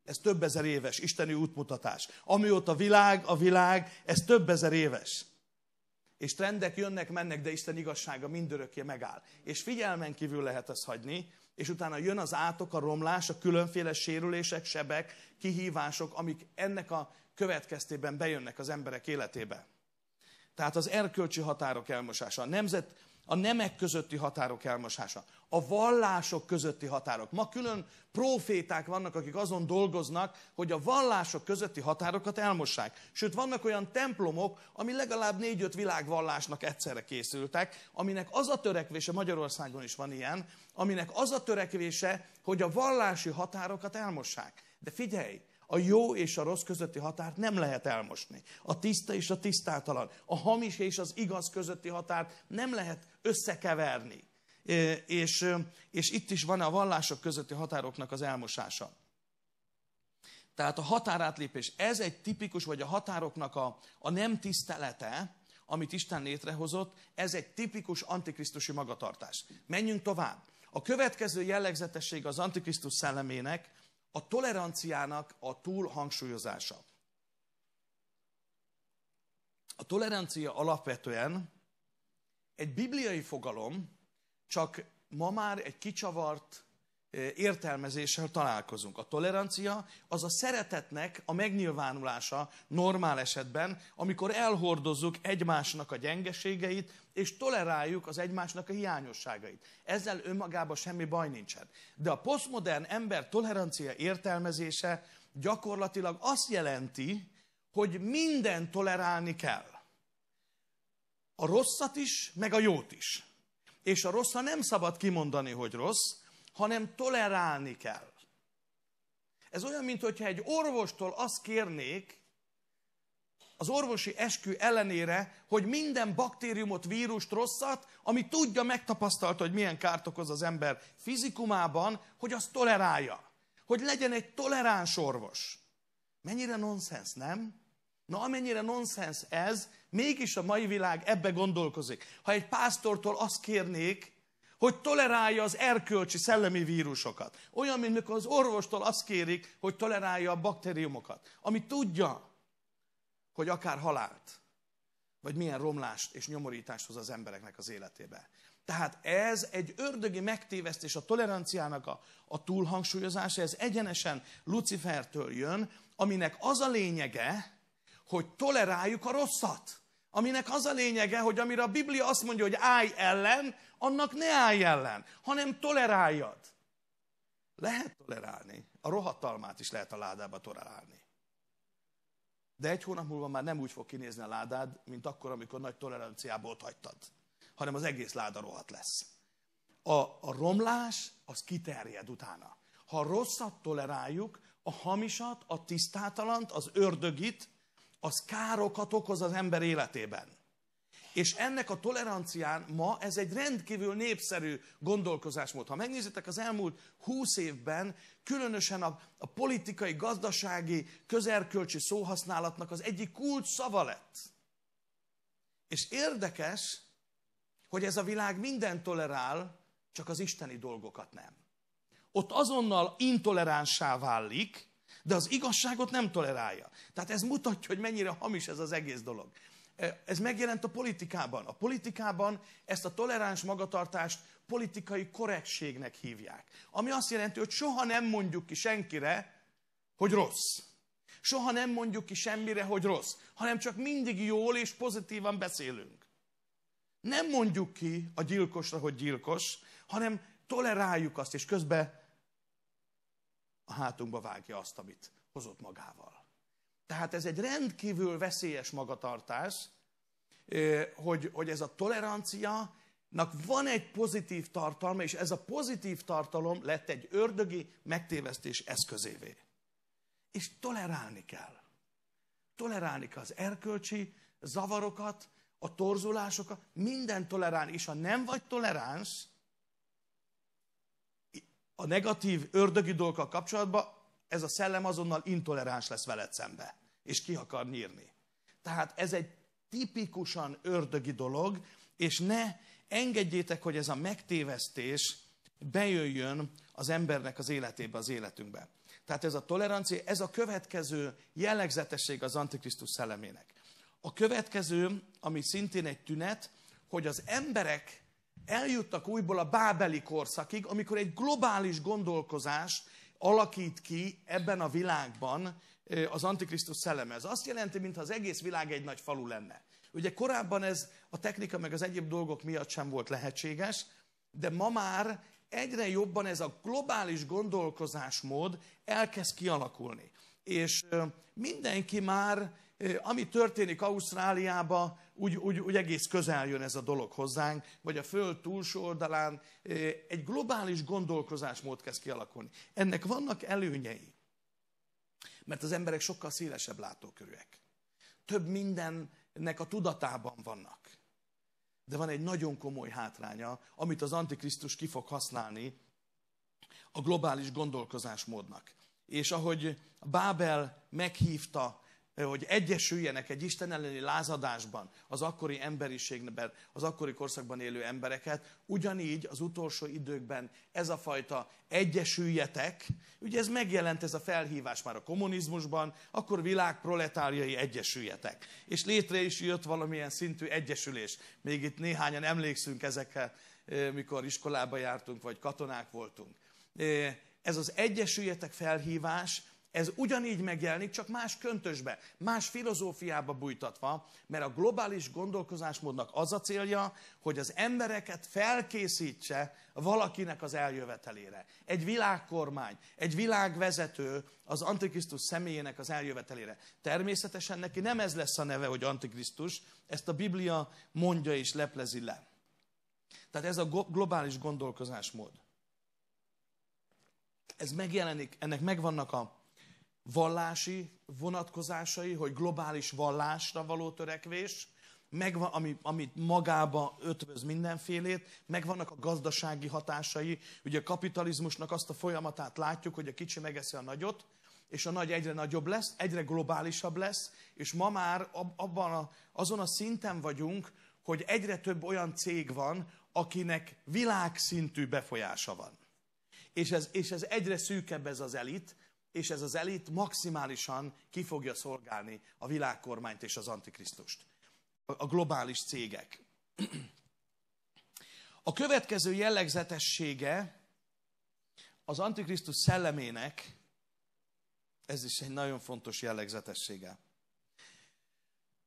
Ez több ezer éves, isteni útmutatás. Amióta világ, a világ, ez több ezer éves. És trendek jönnek, mennek, de Isten igazsága mindörökké megáll. És figyelmen kívül lehet ezt hagyni, és utána jön az átok, a romlás, a különféle sérülések, sebek, kihívások, amik ennek a következtében bejönnek az emberek életébe. Tehát az erkölcsi határok elmosása, a nemzet, a nemek közötti határok elmosása, a vallások közötti határok. Ma külön proféták vannak, akik azon dolgoznak, hogy a vallások közötti határokat elmossák. Sőt, vannak olyan templomok, ami legalább négy-öt világvallásnak egyszerre készültek, aminek az a törekvése, Magyarországon is van ilyen, aminek az a törekvése, hogy a vallási határokat elmossák. De figyelj, a jó és a rossz közötti határt nem lehet elmosni. A tiszta és a tisztátalan. A hamis és az igaz közötti határt nem lehet összekeverni. És, és itt is van a vallások közötti határoknak az elmosása. Tehát a határátlépés, ez egy tipikus, vagy a határoknak a, a nem tisztelete, amit Isten létrehozott, ez egy tipikus antikrisztusi magatartás. Menjünk tovább. A következő jellegzetesség az antikrisztus szellemének, a toleranciának a hangsúlyozása. A tolerancia alapvetően egy bibliai fogalom, csak ma már egy kicsavart értelmezéssel találkozunk. A tolerancia az a szeretetnek a megnyilvánulása normál esetben, amikor elhordozzuk egymásnak a gyengeségeit, és toleráljuk az egymásnak a hiányosságait. Ezzel önmagában semmi baj nincsen. De a posztmodern ember tolerancia értelmezése gyakorlatilag azt jelenti, hogy minden tolerálni kell. A rosszat is, meg a jót is. És a rosszat nem szabad kimondani, hogy rossz, hanem tolerálni kell. Ez olyan, mintha egy orvostól azt kérnék, az orvosi eskü ellenére, hogy minden baktériumot, vírust, rosszat, ami tudja, megtapasztalta, hogy milyen kárt okoz az ember fizikumában, hogy azt tolerálja. Hogy legyen egy toleráns orvos. Mennyire nonsens, nem? Na, amennyire nonsens ez, mégis a mai világ ebbe gondolkozik. Ha egy pásztortól azt kérnék, hogy tolerálja az erkölcsi szellemi vírusokat. Olyan, mint mikor az orvostól azt kérik, hogy tolerálja a baktériumokat, ami tudja, hogy akár halált, vagy milyen romlást és nyomorítást hoz az embereknek az életébe. Tehát ez egy ördögi megtévesztés a toleranciának a, a túlhangsúlyozása, ez egyenesen Lucifertől jön, aminek az a lényege, hogy toleráljuk a rosszat. Aminek az a lényege, hogy amire a Biblia azt mondja, hogy állj ellen, annak ne állj ellen, hanem toleráljad. Lehet tolerálni. A rohatalmát is lehet a ládába tolerálni. De egy hónap múlva már nem úgy fog kinézni a ládád, mint akkor, amikor nagy toleranciából ott hagytad. Hanem az egész láda rohat lesz. A, a romlás, az kiterjed utána. Ha a rosszat toleráljuk, a hamisat, a tisztátalant, az ördögit, az károkat okoz az ember életében. És ennek a tolerancián ma ez egy rendkívül népszerű gondolkozásmód. Ha megnézitek az elmúlt húsz évben, különösen a, a politikai, gazdasági, közerkölcsi szóhasználatnak az egyik kult szava lett. És érdekes, hogy ez a világ minden tolerál, csak az isteni dolgokat nem. Ott azonnal intoleránsá válik, de az igazságot nem tolerálja. Tehát ez mutatja, hogy mennyire hamis ez az egész dolog. Ez megjelent a politikában. A politikában ezt a toleráns magatartást politikai korrektségnek hívják. Ami azt jelenti, hogy soha nem mondjuk ki senkire, hogy rossz. Soha nem mondjuk ki semmire, hogy rossz, hanem csak mindig jól és pozitívan beszélünk. Nem mondjuk ki a gyilkosra, hogy gyilkos, hanem toleráljuk azt, és közben a hátunkba vágja azt, amit hozott magával. Tehát ez egy rendkívül veszélyes magatartás, hogy, hogy ez a tolerancia, Nak van egy pozitív tartalma, és ez a pozitív tartalom lett egy ördögi megtévesztés eszközévé. És tolerálni kell. Tolerálni kell az erkölcsi zavarokat, a torzulásokat, minden tolerálni. És ha nem vagy toleráns a negatív ördögi dolgokkal kapcsolatban, ez a szellem azonnal intoleráns lesz veled szembe és ki akar nyírni. Tehát ez egy tipikusan ördögi dolog, és ne engedjétek, hogy ez a megtévesztés bejöjjön az embernek az életébe, az életünkbe. Tehát ez a tolerancia, ez a következő jellegzetesség az Antikrisztus szellemének. A következő, ami szintén egy tünet, hogy az emberek eljuttak újból a bábeli korszakig, amikor egy globális gondolkozás alakít ki ebben a világban az Antikrisztus szelleme. Ez azt jelenti, mintha az egész világ egy nagy falu lenne. Ugye korábban ez a technika meg az egyéb dolgok miatt sem volt lehetséges, de ma már egyre jobban ez a globális gondolkozásmód elkezd kialakulni. És mindenki már, ami történik Ausztráliába, úgy, úgy, úgy egész közel jön ez a dolog hozzánk, vagy a föld túlsó oldalán egy globális gondolkozásmód kezd kialakulni. Ennek vannak előnyei. Mert az emberek sokkal szélesebb látókörűek. Több mindennek a tudatában vannak. De van egy nagyon komoly hátránya, amit az Antikrisztus ki fog használni a globális gondolkozásmódnak. És ahogy Bábel meghívta hogy egyesüljenek egy Isten elleni lázadásban az akkori emberiségben, az akkori korszakban élő embereket, ugyanígy az utolsó időkben ez a fajta egyesüljetek, ugye ez megjelent ez a felhívás már a kommunizmusban, akkor világ egyesüljetek. És létre is jött valamilyen szintű egyesülés. Még itt néhányan emlékszünk ezekkel, mikor iskolába jártunk, vagy katonák voltunk. Ez az egyesüljetek felhívás ez ugyanígy megjelenik, csak más köntösbe, más filozófiába bújtatva, mert a globális gondolkozásmódnak az a célja, hogy az embereket felkészítse valakinek az eljövetelére. Egy világkormány, egy világvezető az Antikrisztus személyének az eljövetelére. Természetesen neki nem ez lesz a neve, hogy Antikrisztus, ezt a Biblia mondja és leplezi le. Tehát ez a globális gondolkozásmód. Ez megjelenik, ennek megvannak a vallási vonatkozásai, hogy globális vallásra való törekvés, megvan, ami, amit magába ötvöz mindenfélét, megvannak a gazdasági hatásai. Ugye a kapitalizmusnak azt a folyamatát látjuk, hogy a kicsi megeszi a nagyot, és a nagy egyre nagyobb lesz, egyre globálisabb lesz, és ma már abban a, azon a szinten vagyunk, hogy egyre több olyan cég van, akinek világszintű befolyása van. És ez, és ez egyre szűkebb ez az elit, és ez az elit maximálisan ki fogja szolgálni a világkormányt és az antikrisztust. A globális cégek. A következő jellegzetessége az antikrisztus szellemének, ez is egy nagyon fontos jellegzetessége.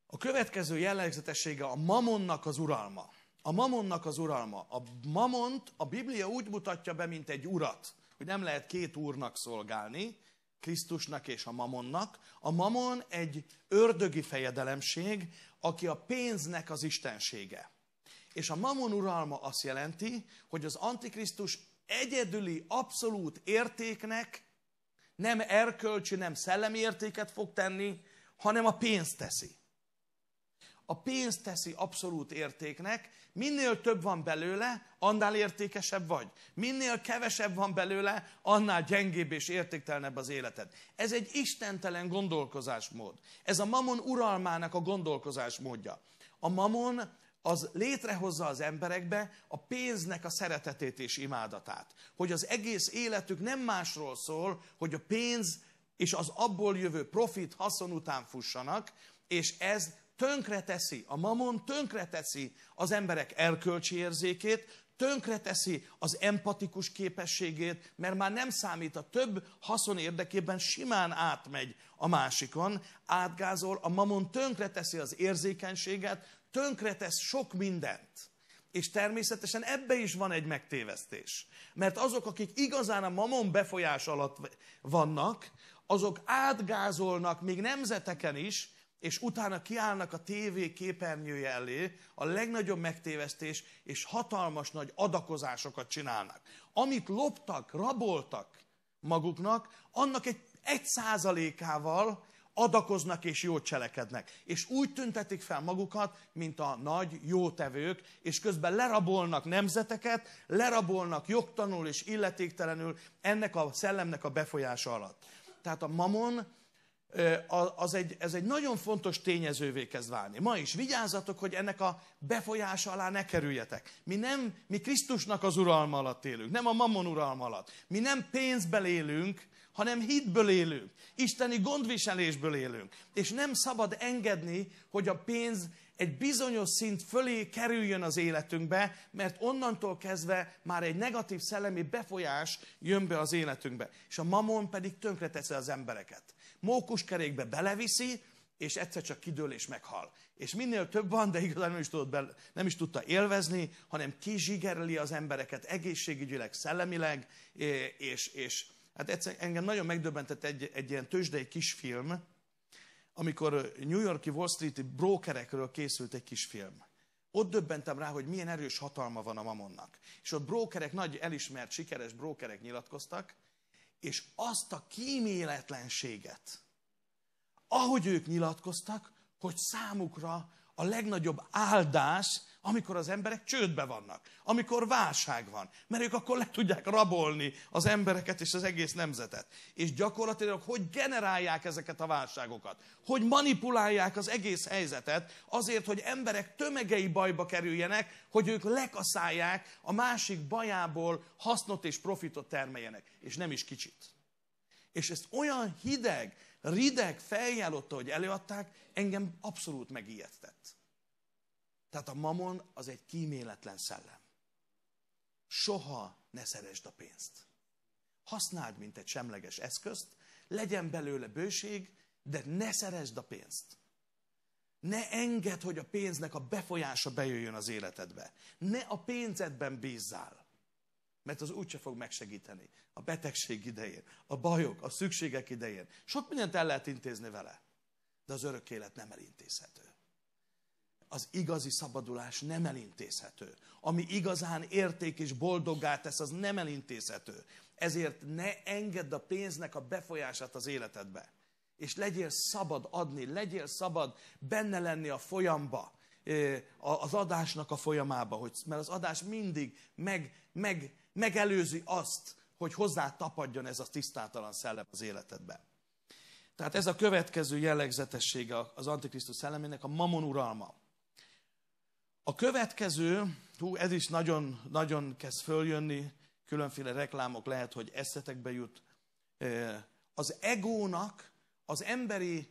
A következő jellegzetessége a mamonnak az uralma. A mamonnak az uralma. A mamont a Biblia úgy mutatja be, mint egy urat, hogy nem lehet két úrnak szolgálni, Krisztusnak és a mamonnak. A mamon egy ördögi fejedelemség, aki a pénznek az istensége. És a mamon uralma azt jelenti, hogy az Antikrisztus egyedüli, abszolút értéknek nem erkölcsi, nem szellemi értéket fog tenni, hanem a pénzt teszi a pénzt teszi abszolút értéknek, minél több van belőle, annál értékesebb vagy. Minél kevesebb van belőle, annál gyengébb és értéktelenebb az életed. Ez egy istentelen gondolkozásmód. Ez a mamon uralmának a gondolkozásmódja. A mamon az létrehozza az emberekbe a pénznek a szeretetét és imádatát. Hogy az egész életük nem másról szól, hogy a pénz és az abból jövő profit haszon után fussanak, és ez tönkreteszi, a mamon tönkreteszi az emberek erkölcsi érzékét, tönkreteszi az empatikus képességét, mert már nem számít a több haszon érdekében, simán átmegy a másikon, átgázol, a mamon tönkreteszi az érzékenységet, tönkretesz sok mindent. És természetesen ebbe is van egy megtévesztés. Mert azok, akik igazán a mamon befolyás alatt vannak, azok átgázolnak még nemzeteken is, és utána kiállnak a tévé képernyője elé, a legnagyobb megtévesztés, és hatalmas nagy adakozásokat csinálnak. Amit loptak, raboltak maguknak, annak egy egy százalékával adakoznak és jót cselekednek. És úgy tüntetik fel magukat, mint a nagy jótevők, és közben lerabolnak nemzeteket, lerabolnak jogtanul és illetéktelenül ennek a szellemnek a befolyása alatt. Tehát a mamon az egy, ez egy nagyon fontos tényezővé kezd válni. Ma is vigyázzatok, hogy ennek a befolyása alá ne kerüljetek. Mi nem, mi Krisztusnak az uralma alatt élünk, nem a mammon uralma alatt. Mi nem pénzből élünk, hanem hitből élünk. Isteni gondviselésből élünk. És nem szabad engedni, hogy a pénz egy bizonyos szint fölé kerüljön az életünkbe, mert onnantól kezdve már egy negatív szellemi befolyás jön be az életünkbe. És a mamon pedig tönkreteszi az embereket mókuskerékbe beleviszi, és egyszer csak kidől és meghal. És minél több van, de igazán nem is, tudott be, nem is tudta élvezni, hanem kizsigerli az embereket egészségügyileg, szellemileg, és, és hát egyszer, engem nagyon megdöbbentett egy, egy ilyen tőzsdei kisfilm, amikor New Yorki Wall street brokerekről készült egy kisfilm. Ott döbbentem rá, hogy milyen erős hatalma van a mamonnak. És ott brókerek, nagy elismert, sikeres brókerek nyilatkoztak, és azt a kíméletlenséget, ahogy ők nyilatkoztak, hogy számukra a legnagyobb áldás amikor az emberek csődbe vannak, amikor válság van, mert ők akkor le tudják rabolni az embereket és az egész nemzetet. És gyakorlatilag hogy generálják ezeket a válságokat, hogy manipulálják az egész helyzetet azért, hogy emberek tömegei bajba kerüljenek, hogy ők lekaszálják a másik bajából hasznot és profitot termeljenek, és nem is kicsit. És ezt olyan hideg, rideg feljálotta, hogy előadták, engem abszolút megijedtett. Tehát a mamon az egy kíméletlen szellem. Soha ne szeresd a pénzt. Használd, mint egy semleges eszközt, legyen belőle bőség, de ne szeresd a pénzt. Ne engedd, hogy a pénznek a befolyása bejöjjön az életedbe. Ne a pénzedben bízzál mert az úgyse fog megsegíteni. A betegség idején, a bajok, a szükségek idején. Sok mindent el lehet intézni vele, de az örök élet nem elintézhető az igazi szabadulás nem elintézhető. Ami igazán érték és boldoggá tesz, az nem elintézhető. Ezért ne engedd a pénznek a befolyását az életedbe. És legyél szabad adni, legyél szabad benne lenni a folyamba, az adásnak a folyamába, hogy, mert az adás mindig meg, meg, megelőzi azt, hogy hozzá tapadjon ez a tisztátalan szellem az életedbe. Tehát ez a következő jellegzetessége az Antikrisztus szellemének, a mamon uralma. A következő, hú, ez is nagyon, nagyon kezd följönni, különféle reklámok lehet, hogy eszetekbe jut. Az egónak, az emberi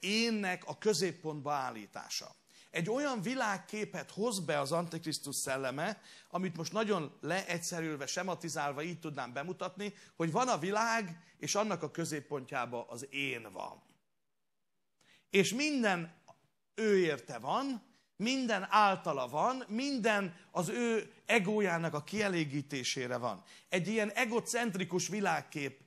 énnek a középpontba állítása. Egy olyan világképet hoz be az Antikrisztus szelleme, amit most nagyon leegyszerülve, sematizálva így tudnám bemutatni, hogy van a világ, és annak a középpontjában az én van. És minden ő érte van, minden általa van, minden az ő egójának a kielégítésére van. Egy ilyen egocentrikus világkép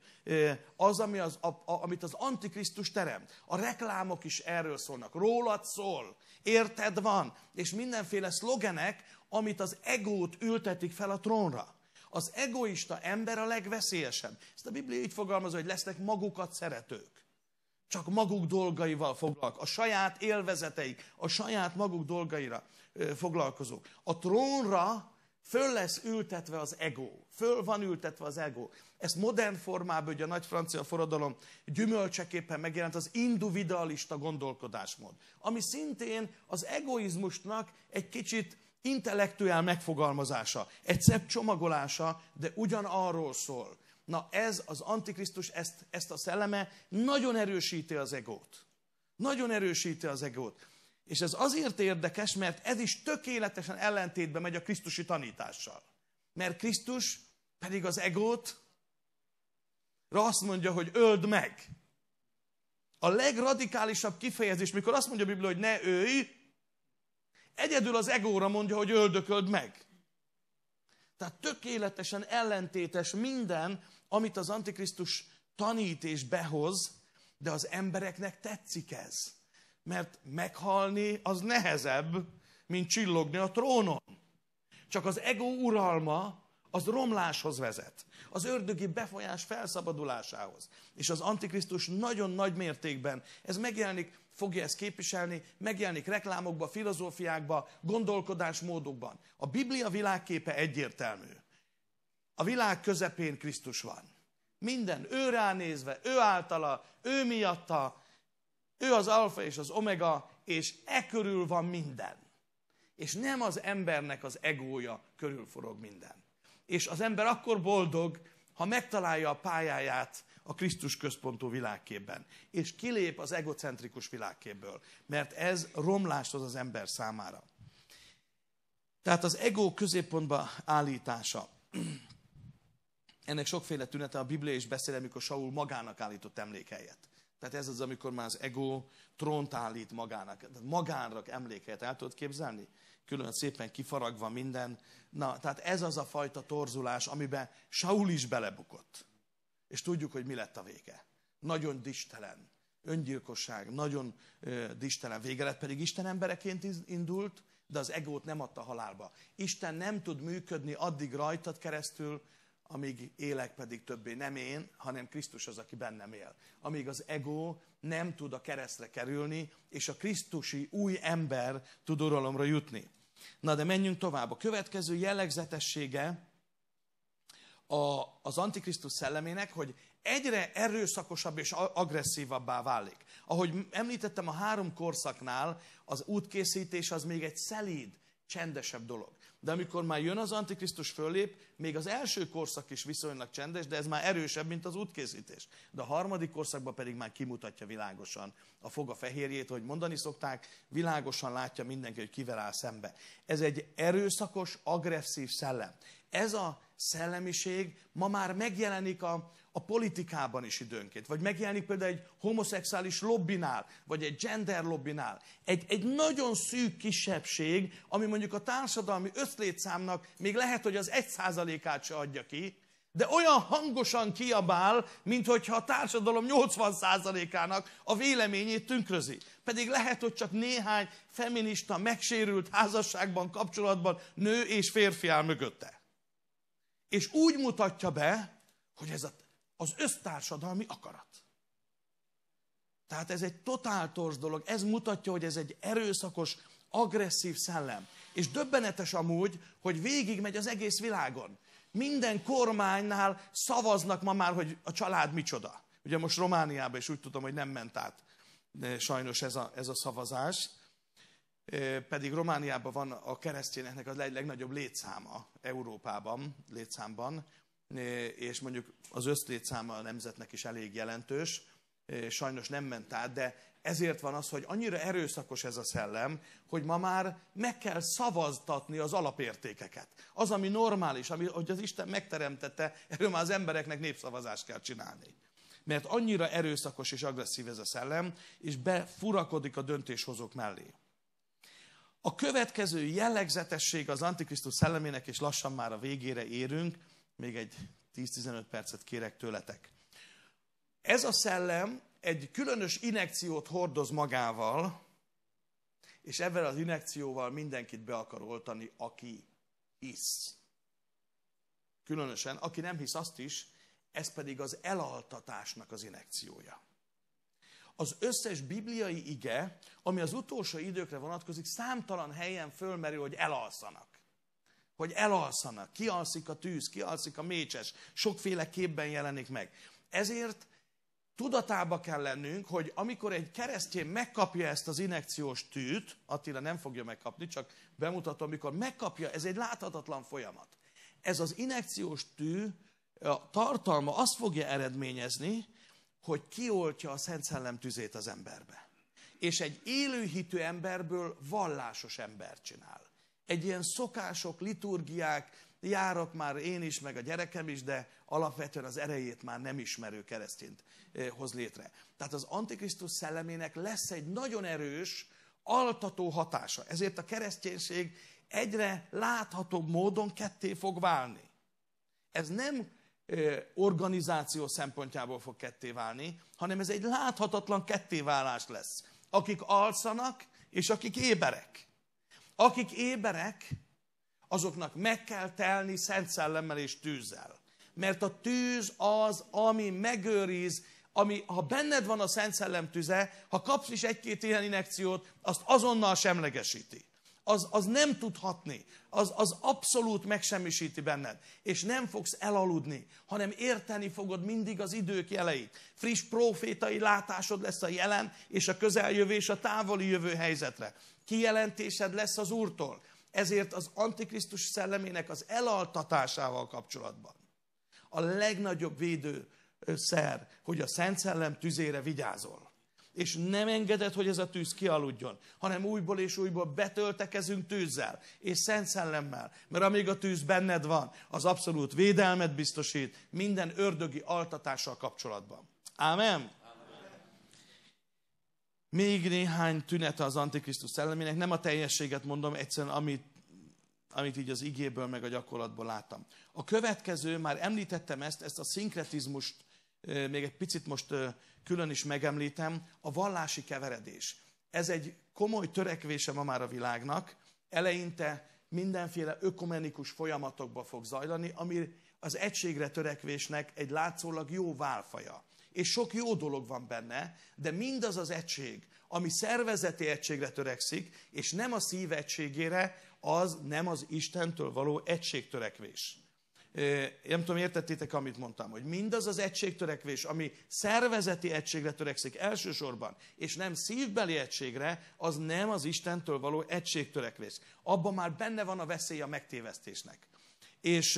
az, ami az, a, a, amit az Antikrisztus terem. A reklámok is erről szólnak. Rólad szól, érted van, és mindenféle szlogenek, amit az egót ültetik fel a trónra. Az egoista ember a legveszélyesebb. Ezt a Biblia így fogalmazza, hogy lesznek magukat szeretők csak maguk dolgaival foglalkozók, a saját élvezeteik, a saját maguk dolgaira foglalkozók. A trónra föl lesz ültetve az ego, föl van ültetve az ego. Ezt modern formában, ugye a nagy francia forradalom gyümölcseképpen megjelent az individualista gondolkodásmód, ami szintén az egoizmusnak egy kicsit intellektuál megfogalmazása, egy szebb csomagolása, de ugyanarról szól, Na ez az antikrisztus, ezt, ezt a szelleme nagyon erősíti az egót. Nagyon erősíti az egót. És ez azért érdekes, mert ez is tökéletesen ellentétbe megy a Krisztusi tanítással. Mert Krisztus pedig az egót azt mondja, hogy öld meg. A legradikálisabb kifejezés, mikor azt mondja a Biblia, hogy ne ölj, egyedül az egóra mondja, hogy öldököld meg. Tehát tökéletesen ellentétes minden, amit az Antikrisztus tanít és behoz, de az embereknek tetszik ez. Mert meghalni az nehezebb, mint csillogni a trónon. Csak az ego uralma az romláshoz vezet, az ördögi befolyás felszabadulásához. És az Antikrisztus nagyon nagy mértékben, ez megjelenik, fogja ezt képviselni, megjelenik reklámokba, filozófiákba, gondolkodásmódokban. A Biblia világképe egyértelmű. A világ közepén Krisztus van. Minden ő ránézve, ő általa, ő miatta, ő az alfa és az omega, és e körül van minden. És nem az embernek az egója körül forog minden. És az ember akkor boldog, ha megtalálja a pályáját a Krisztus központú világképben, és kilép az egocentrikus világképből, mert ez romlást az az ember számára. Tehát az ego középpontba állítása ennek sokféle tünete a Biblia is beszél, amikor Saul magának állított emlékhelyet. Tehát ez az, amikor már az ego trónt állít magának, tehát magánra emlékhelyet el tudod képzelni? Külön szépen kifaragva minden. Na, tehát ez az a fajta torzulás, amiben Saul is belebukott. És tudjuk, hogy mi lett a vége. Nagyon distelen, öngyilkosság, nagyon ö, distelen vége lett, pedig Isten embereként indult, de az egót nem adta halálba. Isten nem tud működni addig rajtad keresztül, amíg élek pedig többé nem én, hanem Krisztus az, aki bennem él. Amíg az ego nem tud a keresztre kerülni, és a Krisztusi új ember tud uralomra jutni. Na de menjünk tovább. A következő jellegzetessége a, az Antikrisztus szellemének, hogy egyre erőszakosabb és agresszívabbá válik. Ahogy említettem, a három korszaknál az útkészítés az még egy szelíd, csendesebb dolog. De amikor már jön az Antikrisztus fölép, még az első korszak is viszonylag csendes, de ez már erősebb, mint az útkészítés. De a harmadik korszakban pedig már kimutatja világosan a foga fehérjét, hogy mondani szokták, világosan látja mindenki, hogy kivel áll szembe. Ez egy erőszakos, agresszív szellem. Ez a szellemiség ma már megjelenik a, a politikában is időnként, vagy megjelenik például egy homoszexuális lobbinál, vagy egy gender lobbinál. Egy, egy nagyon szűk kisebbség, ami mondjuk a társadalmi összlétszámnak még lehet, hogy az egy százalékát se adja ki, de olyan hangosan kiabál, mintha a társadalom 80%-ának a véleményét tükrözi. Pedig lehet, hogy csak néhány feminista megsérült házasságban, kapcsolatban nő és férfi áll mögötte. És úgy mutatja be, hogy ez a az össztársadalmi akarat. Tehát ez egy totál torz dolog, ez mutatja, hogy ez egy erőszakos, agresszív szellem. És döbbenetes amúgy, hogy végigmegy az egész világon. Minden kormánynál szavaznak ma már, hogy a család micsoda. Ugye most Romániában is úgy tudom, hogy nem ment át De sajnos ez a, ez a szavazás. Pedig Romániában van a keresztényeknek az legnagyobb létszáma Európában, létszámban és mondjuk az összlétszáma a nemzetnek is elég jelentős, eh, sajnos nem ment át, de ezért van az, hogy annyira erőszakos ez a szellem, hogy ma már meg kell szavaztatni az alapértékeket. Az, ami normális, ami, hogy az Isten megteremtette, erről már az embereknek népszavazást kell csinálni. Mert annyira erőszakos és agresszív ez a szellem, és befurakodik a döntéshozók mellé. A következő jellegzetesség az Antikrisztus szellemének, és lassan már a végére érünk, még egy 10-15 percet kérek tőletek. Ez a szellem egy különös inekciót hordoz magával, és ebben az inekcióval mindenkit be akar oltani, aki hisz. Különösen, aki nem hisz azt is, ez pedig az elaltatásnak az inekciója. Az összes bibliai ige, ami az utolsó időkre vonatkozik, számtalan helyen fölmerül, hogy elalszanak hogy elalszanak, kialszik a tűz, kialszik a mécses, sokféle képben jelenik meg. Ezért tudatába kell lennünk, hogy amikor egy keresztjén megkapja ezt az inekciós tűt, Attila nem fogja megkapni, csak bemutatom, amikor megkapja, ez egy láthatatlan folyamat. Ez az inekciós tű a tartalma azt fogja eredményezni, hogy kioltja a Szent Szellem tüzét az emberbe. És egy élőhitű emberből vallásos ember csinál egy ilyen szokások, liturgiák, járok már én is, meg a gyerekem is, de alapvetően az erejét már nem ismerő keresztényt eh, hoz létre. Tehát az Antikrisztus szellemének lesz egy nagyon erős, altató hatása. Ezért a kereszténység egyre láthatóbb módon ketté fog válni. Ez nem eh, organizáció szempontjából fog ketté válni, hanem ez egy láthatatlan kettéválás lesz. Akik alszanak, és akik éberek. Akik éberek, azoknak meg kell telni szent szellemmel és tűzzel. Mert a tűz az, ami megőriz, ami, ha benned van a Szent Szellem tüze, ha kapsz is egy-két ilyen inekciót, azt azonnal semlegesíti az, az nem tudhatni, az, az abszolút megsemmisíti benned, és nem fogsz elaludni, hanem érteni fogod mindig az idők jeleit. Friss profétai látásod lesz a jelen, és a közeljövő és a távoli jövő helyzetre. Kijelentésed lesz az Úrtól, ezért az Antikrisztus szellemének az elaltatásával kapcsolatban a legnagyobb védő szer, hogy a Szent Szellem tüzére vigyázol és nem engeded, hogy ez a tűz kialudjon, hanem újból és újból betöltekezünk tűzzel és szent szellemmel, mert amíg a tűz benned van, az abszolút védelmet biztosít minden ördögi altatással kapcsolatban. Ámen? Még néhány tünete az Antikrisztus szellemének, nem a teljességet mondom, egyszerűen amit, amit így az igéből meg a gyakorlatból láttam. A következő, már említettem ezt, ezt a szinkretizmust még egy picit most külön is megemlítem, a vallási keveredés. Ez egy komoly törekvése ma már a világnak, eleinte mindenféle ökumenikus folyamatokba fog zajlani, ami az egységre törekvésnek egy látszólag jó válfaja. És sok jó dolog van benne, de mindaz az egység, ami szervezeti egységre törekszik, és nem a szív egységére, az nem az Istentől való egységtörekvés nem tudom, értettétek, amit mondtam, hogy mindaz az egységtörekvés, ami szervezeti egységre törekszik elsősorban, és nem szívbeli egységre, az nem az Istentől való egységtörekvés. Abban már benne van a veszély a megtévesztésnek. És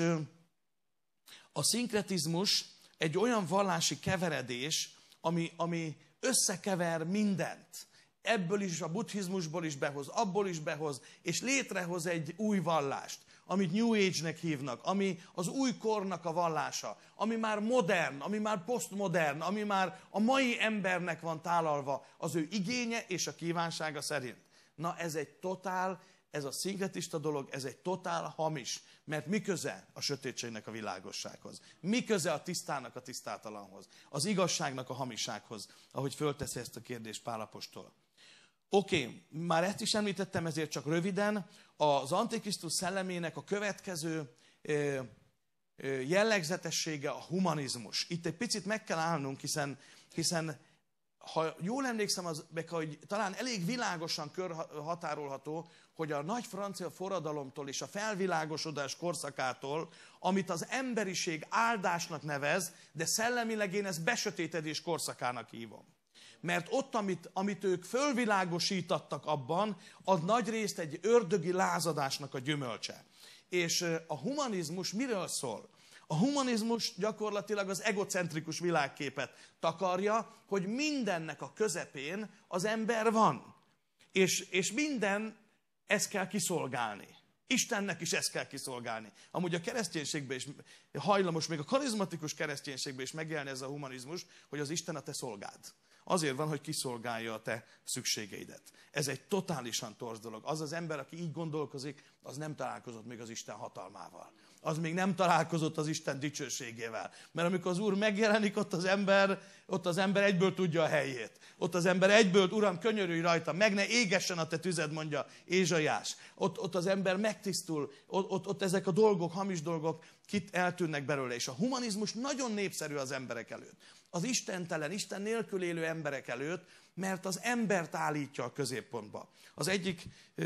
a szinkretizmus egy olyan vallási keveredés, ami, ami összekever mindent. Ebből is, a buddhizmusból is behoz, abból is behoz, és létrehoz egy új vallást amit New Age-nek hívnak, ami az új kornak a vallása, ami már modern, ami már posztmodern, ami már a mai embernek van tálalva az ő igénye és a kívánsága szerint. Na ez egy totál, ez a szinkretista dolog, ez egy totál hamis, mert mi köze a sötétségnek a világossághoz? Mi köze a tisztának a tisztátalanhoz? Az igazságnak a hamisághoz, ahogy fölteszi ezt a kérdést Pálapostól. Oké, okay, már ezt is említettem, ezért csak röviden. Az Antikrisztus szellemének a következő jellegzetessége a humanizmus. Itt egy picit meg kell állnunk, hiszen, hiszen ha jól emlékszem, az, hogy talán elég világosan körhatárolható, hogy a nagy francia forradalomtól és a felvilágosodás korszakától, amit az emberiség áldásnak nevez, de szellemileg én ezt besötétedés korszakának hívom mert ott, amit, amit ők fölvilágosítattak abban, az nagy részt egy ördögi lázadásnak a gyümölcse. És a humanizmus miről szól? A humanizmus gyakorlatilag az egocentrikus világképet takarja, hogy mindennek a közepén az ember van. És, és minden ezt kell kiszolgálni. Istennek is ezt kell kiszolgálni. Amúgy a kereszténységben is hajlamos, még a karizmatikus kereszténységben is megjelni ez a humanizmus, hogy az Isten a te szolgád azért van, hogy kiszolgálja a te szükségeidet. Ez egy totálisan torz dolog. Az az ember, aki így gondolkozik, az nem találkozott még az Isten hatalmával az még nem találkozott az Isten dicsőségével. Mert amikor az Úr megjelenik, ott az ember, ott az ember egyből tudja a helyét. Ott az ember egyből, Uram, könyörülj rajta, meg ne égessen a te tüzed, mondja Ézsajás. Ott, ott az ember megtisztul, ott, ott, ott ezek a dolgok, hamis dolgok kit eltűnnek belőle. És a humanizmus nagyon népszerű az emberek előtt. Az istentelen, Isten nélkül élő emberek előtt, mert az embert állítja a középpontba. Az egyik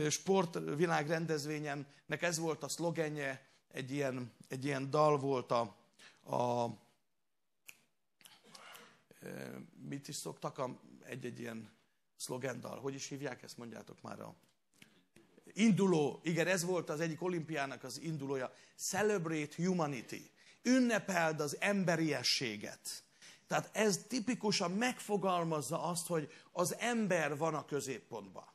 sportvilágrendezvényemnek ez volt a szlogenje, egy ilyen, egy ilyen dal volt a, a mit is szoktak, egy-egy ilyen szlogendal. Hogy is hívják ezt, mondjátok már a induló, igen, ez volt az egyik olimpiának az indulója, Celebrate Humanity, ünnepeld az emberiességet. Tehát ez tipikusan megfogalmazza azt, hogy az ember van a középpontban.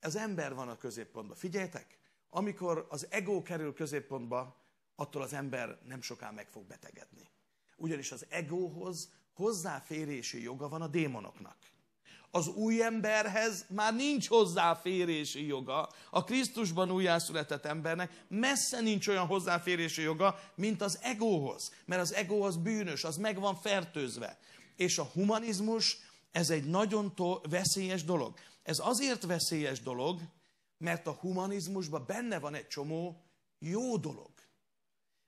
Az ember van a középpontban. Figyeljetek! amikor az ego kerül középpontba, attól az ember nem soká meg fog betegedni. Ugyanis az egóhoz hozzáférési joga van a démonoknak. Az új emberhez már nincs hozzáférési joga. A Krisztusban újjászületett embernek messze nincs olyan hozzáférési joga, mint az egóhoz. Mert az egó az bűnös, az meg van fertőzve. És a humanizmus, ez egy nagyon veszélyes dolog. Ez azért veszélyes dolog, mert a humanizmusban benne van egy csomó jó dolog.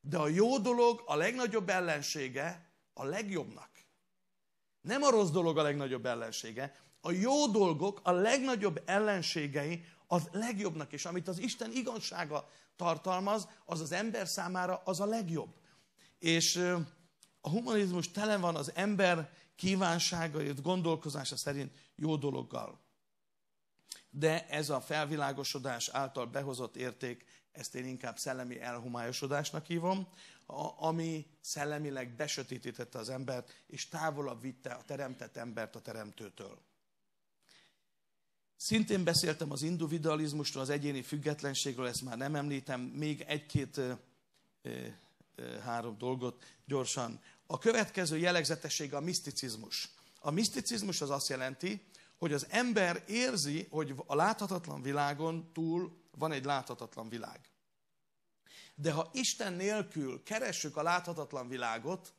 De a jó dolog a legnagyobb ellensége a legjobbnak. Nem a rossz dolog a legnagyobb ellensége, a jó dolgok a legnagyobb ellenségei az legjobbnak, és amit az Isten igazsága tartalmaz, az az ember számára az a legjobb. És a humanizmus tele van az ember kívánságait, gondolkozása szerint jó dologgal de ez a felvilágosodás által behozott érték, ezt én inkább szellemi elhomályosodásnak hívom, ami szellemileg besötétítette az embert, és távolabb vitte a teremtett embert a teremtőtől. Szintén beszéltem az individualizmusról, az egyéni függetlenségről, ezt már nem említem, még egy-két három dolgot gyorsan. A következő jellegzetessége a miszticizmus. A miszticizmus az azt jelenti, hogy az ember érzi, hogy a láthatatlan világon túl van egy láthatatlan világ. De ha Isten nélkül keressük a láthatatlan világot,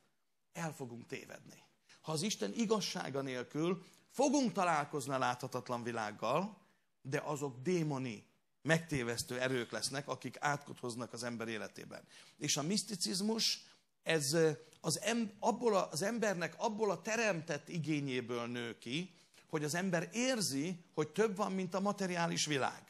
el fogunk tévedni. Ha az Isten igazsága nélkül fogunk találkozni a láthatatlan világgal, de azok démoni, megtévesztő erők lesznek, akik átkot hoznak az ember életében. És a miszticizmus ez eh, az em, abból a, az embernek abból a teremtett igényéből nő ki, hogy az ember érzi, hogy több van, mint a materiális világ.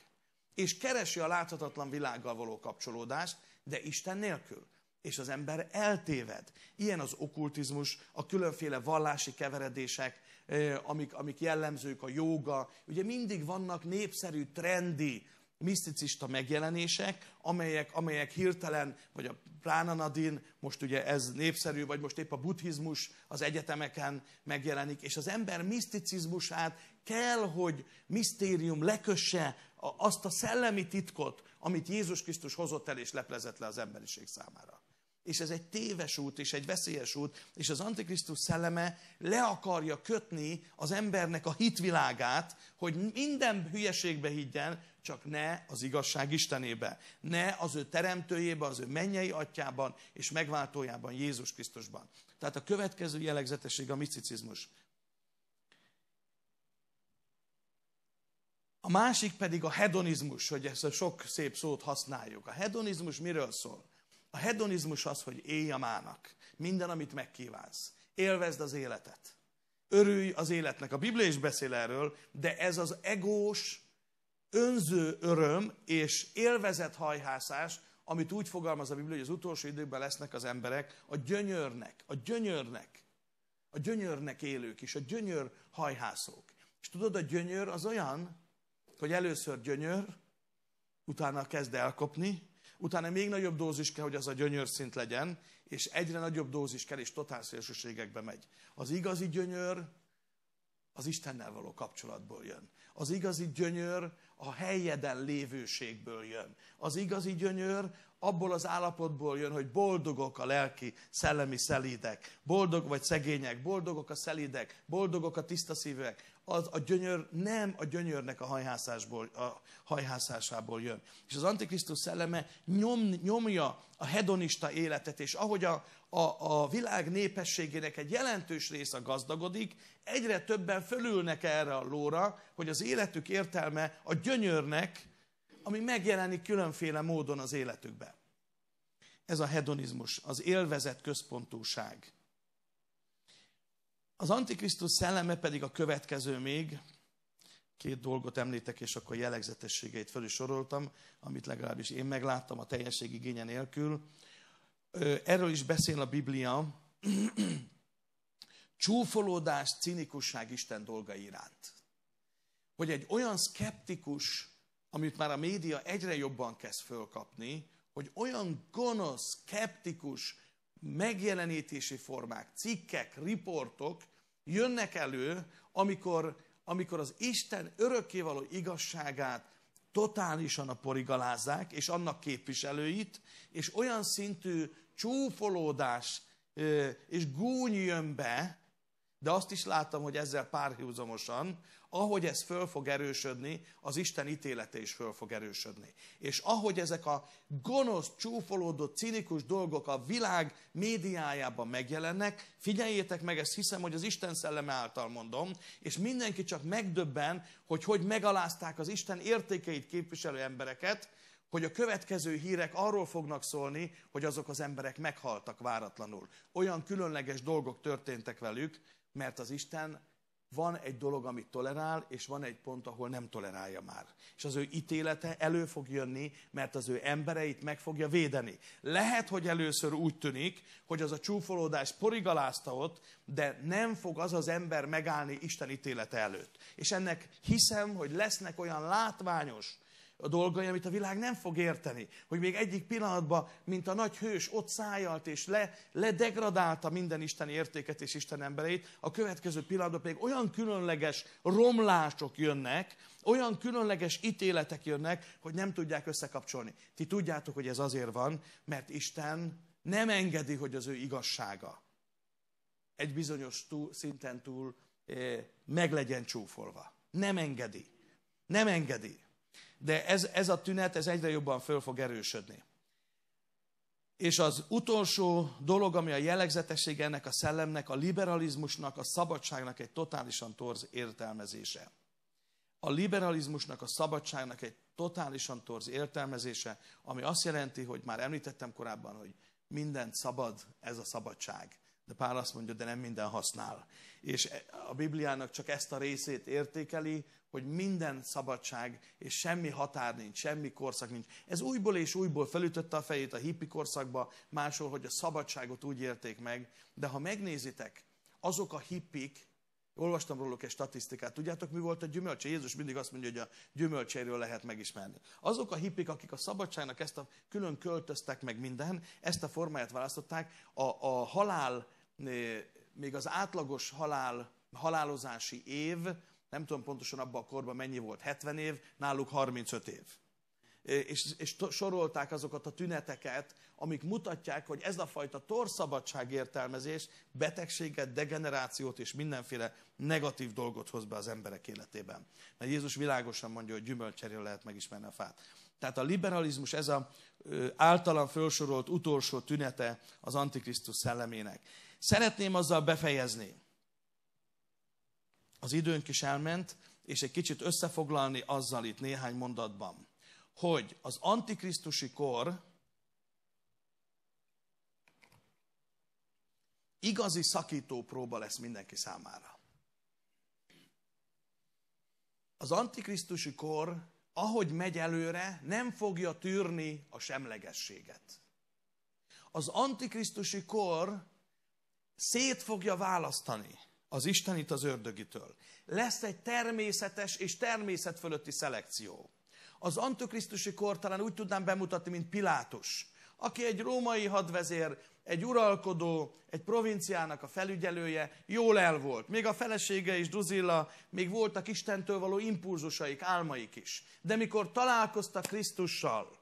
És keresi a láthatatlan világgal való kapcsolódást, de Isten nélkül. És az ember eltéved. Ilyen az okkultizmus, a különféle vallási keveredések, eh, amik, amik jellemzők, a jóga. Ugye mindig vannak népszerű, trendi miszticista megjelenések, amelyek, amelyek hirtelen, vagy a Pránanadin, most ugye ez népszerű, vagy most épp a buddhizmus az egyetemeken megjelenik, és az ember miszticizmusát kell, hogy misztérium lekösse azt a szellemi titkot, amit Jézus Krisztus hozott el és leplezett le az emberiség számára. És ez egy téves út, és egy veszélyes út, és az Antikrisztus szelleme le akarja kötni az embernek a hitvilágát, hogy minden hülyeségbe higgyen, csak ne az igazság Istenébe, ne az ő teremtőjébe, az ő mennyei atyában és megváltójában, Jézus Krisztusban. Tehát a következő jellegzetesség a micicizmus. A másik pedig a hedonizmus, hogy ezt a sok szép szót használjuk. A hedonizmus miről szól? A hedonizmus az, hogy élj a mának. Minden, amit megkívánsz. Élvezd az életet. Örülj az életnek. A Biblia is beszél erről, de ez az egós, önző öröm és hajhászás, amit úgy fogalmaz a Biblia, hogy az utolsó időkben lesznek az emberek a gyönyörnek, a gyönyörnek, a gyönyörnek élők is, a gyönyör hajhászók. És tudod, a gyönyör az olyan, hogy először gyönyör, utána kezd elkopni, utána még nagyobb dózis kell, hogy az a gyönyör szint legyen, és egyre nagyobb dózis kell, és totál szélsőségekbe megy. Az igazi gyönyör az Istennel való kapcsolatból jön. Az igazi gyönyör a helyeden lévőségből jön. Az igazi gyönyör abból az állapotból jön, hogy boldogok a lelki, szellemi szelídek, boldog vagy szegények, boldogok a szelídek, boldogok a tiszta szívek, az a gyönyör nem a gyönyörnek a, hajhászásból, a hajhászásából jön. És az Antikrisztus szelleme nyom, nyomja a hedonista életet, és ahogy a, a, a világ népességének egy jelentős része gazdagodik, egyre többen fölülnek erre a lóra, hogy az életük értelme a gyönyörnek, ami megjelenik különféle módon az életükben. Ez a hedonizmus, az élvezet központúság. Az Antikrisztus szelleme pedig a következő még, két dolgot említek, és akkor jellegzetességeit fel is soroltam, amit legalábbis én megláttam a teljesség igénye nélkül. Erről is beszél a Biblia. Csúfolódás, cinikusság Isten dolga iránt. Hogy egy olyan skeptikus, amit már a média egyre jobban kezd fölkapni, hogy olyan gonosz, skeptikus megjelenítési formák, cikkek, riportok jönnek elő, amikor, amikor az Isten örökkévaló igazságát totálisan a porigalázzák, és annak képviselőit, és olyan szintű csúfolódás és gúny jön be, de azt is láttam, hogy ezzel párhuzamosan ahogy ez föl fog erősödni, az Isten ítélete is föl fog erősödni. És ahogy ezek a gonosz, csúfolódó, cinikus dolgok a világ médiájában megjelennek, figyeljétek meg, ezt hiszem, hogy az Isten szelleme által mondom, és mindenki csak megdöbben, hogy hogy megalázták az Isten értékeit képviselő embereket, hogy a következő hírek arról fognak szólni, hogy azok az emberek meghaltak váratlanul. Olyan különleges dolgok történtek velük, mert az Isten van egy dolog, amit tolerál, és van egy pont, ahol nem tolerálja már. És az ő ítélete elő fog jönni, mert az ő embereit meg fogja védeni. Lehet, hogy először úgy tűnik, hogy az a csúfolódás porigalázta ott, de nem fog az az ember megállni Isten ítélete előtt. És ennek hiszem, hogy lesznek olyan látványos a dolgai, amit a világ nem fog érteni. Hogy még egyik pillanatban, mint a nagy hős, ott szájalt és le, ledegradálta minden Isten értéket és Isten embereit, a következő pillanatban pedig olyan különleges romlások jönnek, olyan különleges ítéletek jönnek, hogy nem tudják összekapcsolni. Ti tudjátok, hogy ez azért van, mert Isten nem engedi, hogy az ő igazsága egy bizonyos túl, szinten túl eh, meg legyen csúfolva. Nem engedi. Nem engedi de ez, ez a tünet ez egyre jobban föl fog erősödni. És az utolsó dolog, ami a jellegzetesség ennek a szellemnek, a liberalizmusnak, a szabadságnak egy totálisan torz értelmezése. A liberalizmusnak, a szabadságnak egy totálisan torz értelmezése, ami azt jelenti, hogy már említettem korábban, hogy mindent szabad, ez a szabadság. De Pál azt mondja, de nem minden használ. És e, a Bibliának csak ezt a részét értékeli, hogy minden szabadság, és semmi határ nincs, semmi korszak nincs. Ez újból és újból felütötte a fejét a hippi korszakba, máshol, hogy a szabadságot úgy érték meg. De ha megnézitek, azok a hippik, Olvastam róluk egy statisztikát. Tudjátok, mi volt a gyümölcse? Jézus mindig azt mondja, hogy a gyümölcséről lehet megismerni. Azok a hippik, akik a szabadságnak ezt a külön költöztek meg minden, ezt a formáját választották, a, a halál, még az átlagos halál, halálozási év, nem tudom pontosan abban a korban mennyi volt, 70 év, náluk 35 év és, és sorolták azokat a tüneteket, amik mutatják, hogy ez a fajta torszabadság értelmezés betegséget, degenerációt és mindenféle negatív dolgot hoz be az emberek életében. Mert Jézus világosan mondja, hogy gyümölcserél lehet megismerni a fát. Tehát a liberalizmus ez a általam felsorolt utolsó tünete az Antikrisztus szellemének. Szeretném azzal befejezni. Az időnk is elment, és egy kicsit összefoglalni azzal itt néhány mondatban hogy az antikrisztusi kor igazi szakító próba lesz mindenki számára. Az antikrisztusi kor, ahogy megy előre, nem fogja tűrni a semlegességet. Az antikrisztusi kor szét fogja választani az Istenit az ördögitől. Lesz egy természetes és természet fölötti szelekció az antikrisztusi kor talán úgy tudnám bemutatni, mint Pilátus, aki egy római hadvezér, egy uralkodó, egy provinciának a felügyelője, jól el volt. Még a felesége is, Duzilla, még voltak Istentől való impulzusaik, álmaik is. De mikor találkozta Krisztussal,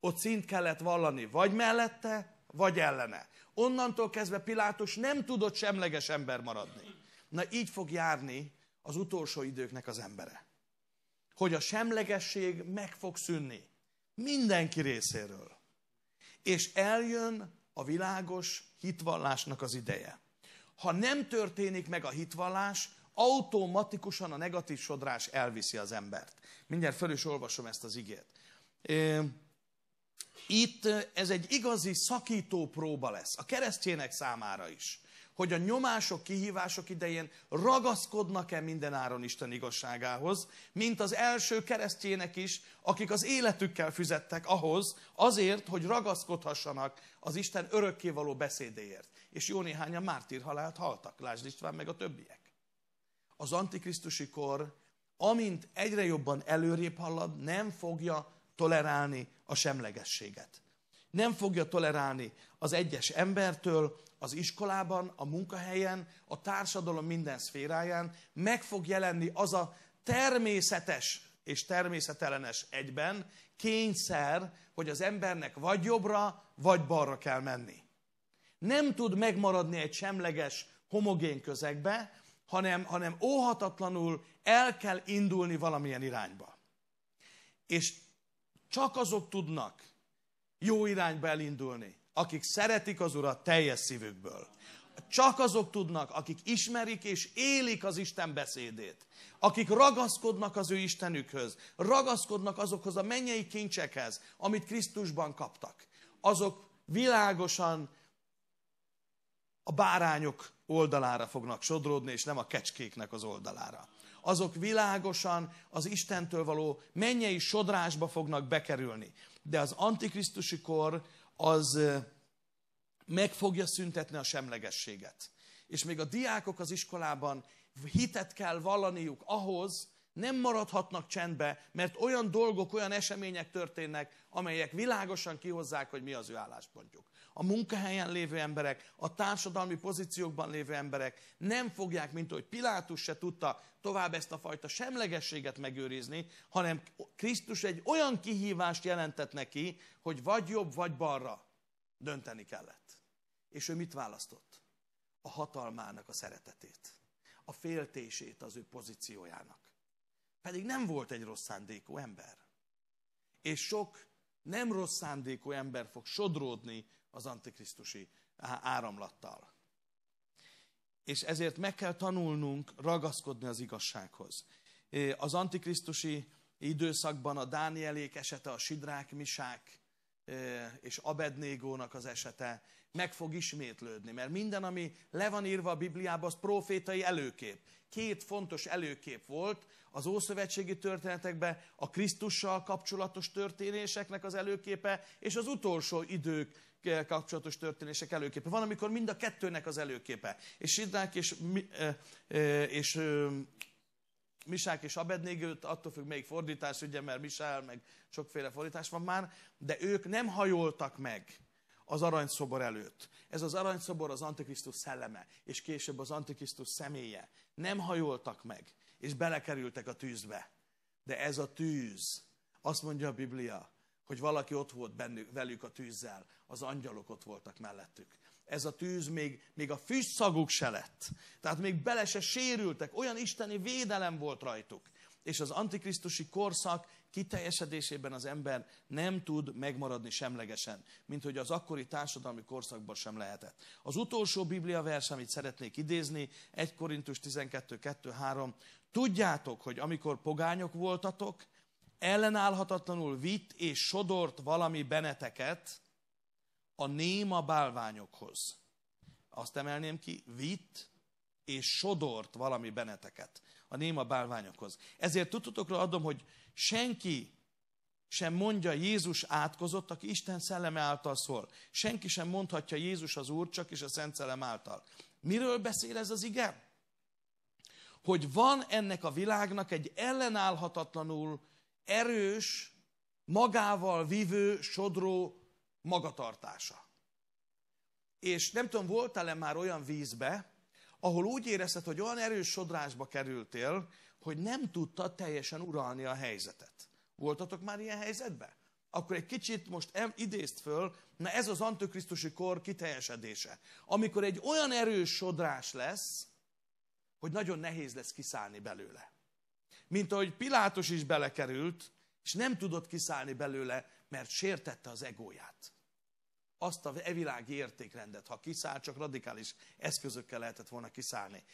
ott szint kellett vallani, vagy mellette, vagy ellene. Onnantól kezdve Pilátus nem tudott semleges ember maradni. Na így fog járni az utolsó időknek az embere hogy a semlegesség meg fog szűnni. Mindenki részéről. És eljön a világos hitvallásnak az ideje. Ha nem történik meg a hitvallás, automatikusan a negatív sodrás elviszi az embert. Mindjárt föl is olvasom ezt az igét. Itt ez egy igazi szakító próba lesz, a keresztjének számára is hogy a nyomások, kihívások idején ragaszkodnak-e minden áron Isten igazságához, mint az első keresztjének is, akik az életükkel füzettek ahhoz, azért, hogy ragaszkodhassanak az Isten örökkévaló beszédéért. És jó néhányan mártírhalált haltak, Lásd István meg a többiek. Az antikrisztusi kor, amint egyre jobban előrébb halad, nem fogja tolerálni a semlegességet. Nem fogja tolerálni az egyes embertől, az iskolában, a munkahelyen, a társadalom minden szféráján. Meg fog jelenni az a természetes és természetellenes egyben kényszer, hogy az embernek vagy jobbra, vagy balra kell menni. Nem tud megmaradni egy semleges, homogén közegbe, hanem, hanem óhatatlanul el kell indulni valamilyen irányba. És csak azok tudnak jó irányba elindulni. Akik szeretik az Urat teljes szívükből. Csak azok tudnak, akik ismerik és élik az Isten beszédét. Akik ragaszkodnak az ő Istenükhöz. Ragaszkodnak azokhoz a mennyei kincsekhez, amit Krisztusban kaptak. Azok világosan a bárányok oldalára fognak sodródni, és nem a kecskéknek az oldalára. Azok világosan az Istentől való mennyei sodrásba fognak bekerülni de az antikrisztusi kor az meg fogja szüntetni a semlegességet. És még a diákok az iskolában hitet kell vallaniuk ahhoz, nem maradhatnak csendbe, mert olyan dolgok, olyan események történnek, amelyek világosan kihozzák, hogy mi az ő álláspontjuk. A munkahelyen lévő emberek, a társadalmi pozíciókban lévő emberek nem fogják, mint ahogy Pilátus se tudta tovább ezt a fajta semlegességet megőrizni, hanem Krisztus egy olyan kihívást jelentett neki, hogy vagy jobb, vagy balra dönteni kellett. És ő mit választott? A hatalmának a szeretetét, a féltését az ő pozíciójának pedig nem volt egy rossz szándékú ember. És sok nem rossz szándékú ember fog sodródni az antikrisztusi áramlattal. És ezért meg kell tanulnunk ragaszkodni az igazsághoz. Az antikrisztusi időszakban a Dánielék esete, a Sidrák, Misák és Abednégónak az esete meg fog ismétlődni, mert minden, ami le van írva a Bibliában, az profétai előkép. Két fontos előkép volt, az ószövetségi történetekben a Krisztussal kapcsolatos történéseknek az előképe, és az utolsó idők eh, kapcsolatos történések előképe. Van, amikor mind a kettőnek az előképe. És Sidrák és, eh, eh, és Misák és Abednégő, attól függ melyik fordítás, ugye, mert Misál, meg sokféle fordítás van már, de ők nem hajoltak meg az aranyszobor előtt. Ez az aranyszobor az Antikrisztus szelleme, és később az Antikrisztus személye. Nem hajoltak meg és belekerültek a tűzbe. De ez a tűz, azt mondja a Biblia, hogy valaki ott volt bennük, velük a tűzzel, az angyalok ott voltak mellettük. Ez a tűz még, még a füstszaguk se lett. Tehát még bele se sérültek, olyan isteni védelem volt rajtuk. És az antikrisztusi korszak kiteljesedésében az ember nem tud megmaradni semlegesen, mint hogy az akkori társadalmi korszakban sem lehetett. Az utolsó Biblia vers, amit szeretnék idézni, 1 Korintus 12.2.3, Tudjátok, hogy amikor pogányok voltatok, ellenállhatatlanul vitt és sodort valami beneteket a néma bálványokhoz. Azt emelném ki, vitt és sodort valami beneteket a néma bálványokhoz. Ezért tudtotokra adom, hogy senki sem mondja Jézus átkozott, aki Isten szelleme által szól. Senki sem mondhatja Jézus az Úr, csak is a Szent Szellem által. Miről beszél ez az igen? hogy van ennek a világnak egy ellenállhatatlanul erős, magával vivő, sodró magatartása. És nem tudom, voltál-e már olyan vízbe, ahol úgy érezted, hogy olyan erős sodrásba kerültél, hogy nem tudtad teljesen uralni a helyzetet. Voltatok már ilyen helyzetben? Akkor egy kicsit most idézt föl, na ez az antikrisztusi kor kiteljesedése. Amikor egy olyan erős sodrás lesz, hogy nagyon nehéz lesz kiszállni belőle. Mint ahogy Pilátus is belekerült, és nem tudott kiszállni belőle, mert sértette az egóját. Azt a evilági értékrendet, ha kiszáll, csak radikális eszközökkel lehetett volna kiszállni.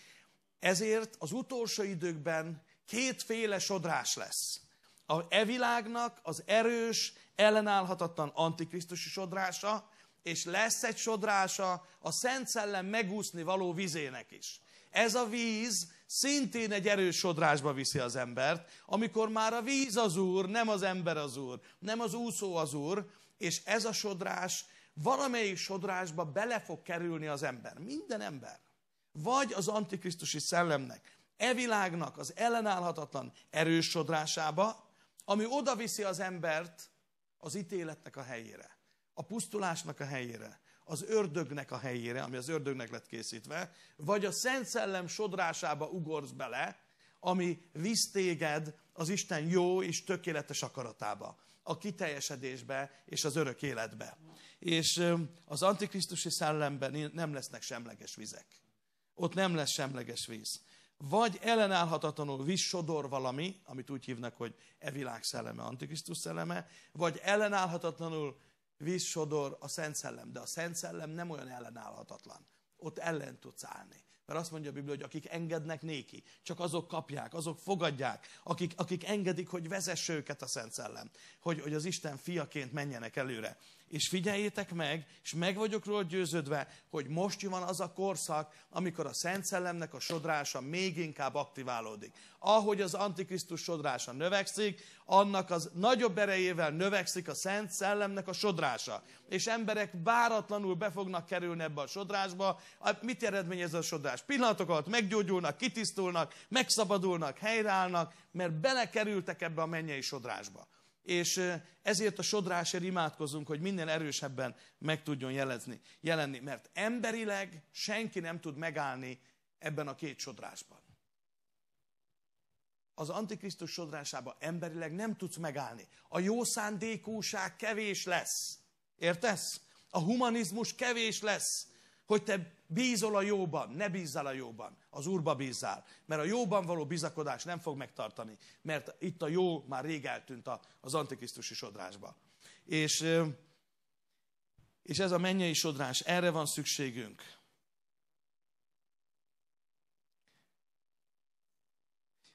Ezért az utolsó időkben kétféle sodrás lesz. A evilágnak az erős, ellenállhatatlan antikrisztusi sodrása, és lesz egy sodrása a Szent Szellem megúszni való vizének is ez a víz szintén egy erős sodrásba viszi az embert, amikor már a víz az úr, nem az ember az úr, nem az úszó az úr, és ez a sodrás valamelyik sodrásba bele fog kerülni az ember. Minden ember. Vagy az antikrisztusi szellemnek, e világnak az ellenállhatatlan erős sodrásába, ami oda viszi az embert az ítéletnek a helyére, a pusztulásnak a helyére, az ördögnek a helyére, ami az ördögnek lett készítve, vagy a Szent Szellem sodrásába ugorsz bele, ami visz téged az Isten jó és tökéletes akaratába, a kiteljesedésbe és az örök életbe. És az antikrisztusi szellemben nem lesznek semleges vizek. Ott nem lesz semleges víz. Vagy ellenállhatatlanul víz sodor valami, amit úgy hívnak, hogy e világ szelleme, antikrisztus szelleme, vagy ellenállhatatlanul víz sodor a Szent Szellem, de a Szent Szellem nem olyan ellenállhatatlan. Ott ellen tudsz állni. Mert azt mondja a Biblia, hogy akik engednek néki, csak azok kapják, azok fogadják, akik, akik engedik, hogy vezess őket a Szent Szellem, hogy, hogy az Isten fiaként menjenek előre. És figyeljétek meg, és meg vagyok róla győződve, hogy most van az a korszak, amikor a Szent Szellemnek a sodrása még inkább aktiválódik. Ahogy az Antikrisztus sodrása növekszik, annak az nagyobb erejével növekszik a Szent Szellemnek a sodrása. És emberek váratlanul be fognak kerülni ebbe a sodrásba. Mit eredményez a sodrás? Pillanatok alatt meggyógyulnak, kitisztulnak, megszabadulnak, helyreállnak, mert belekerültek ebbe a mennyei sodrásba. És ezért a sodrásért imádkozunk, hogy minden erősebben meg tudjon jelezni, jelenni. Mert emberileg senki nem tud megállni ebben a két sodrásban. Az Antikrisztus sodrásában emberileg nem tudsz megállni. A jó szándékúság kevés lesz. Értesz? A humanizmus kevés lesz, hogy te bízol a jóban, ne bízzál a jóban az Úrba bízzál. Mert a jóban való bizakodás nem fog megtartani, mert itt a jó már rég eltűnt az antikrisztusi sodrásba. És, és ez a mennyei sodrás, erre van szükségünk.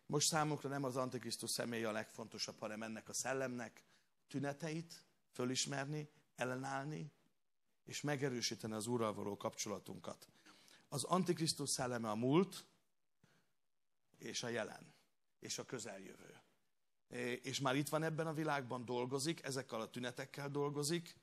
Most számunkra nem az Antikrisztus személye a legfontosabb, hanem ennek a szellemnek tüneteit fölismerni, ellenállni, és megerősíteni az Úrral való kapcsolatunkat. Az Antikrisztus szelleme a múlt, és a jelen, és a közeljövő. És már itt van ebben a világban, dolgozik, ezekkel a tünetekkel dolgozik.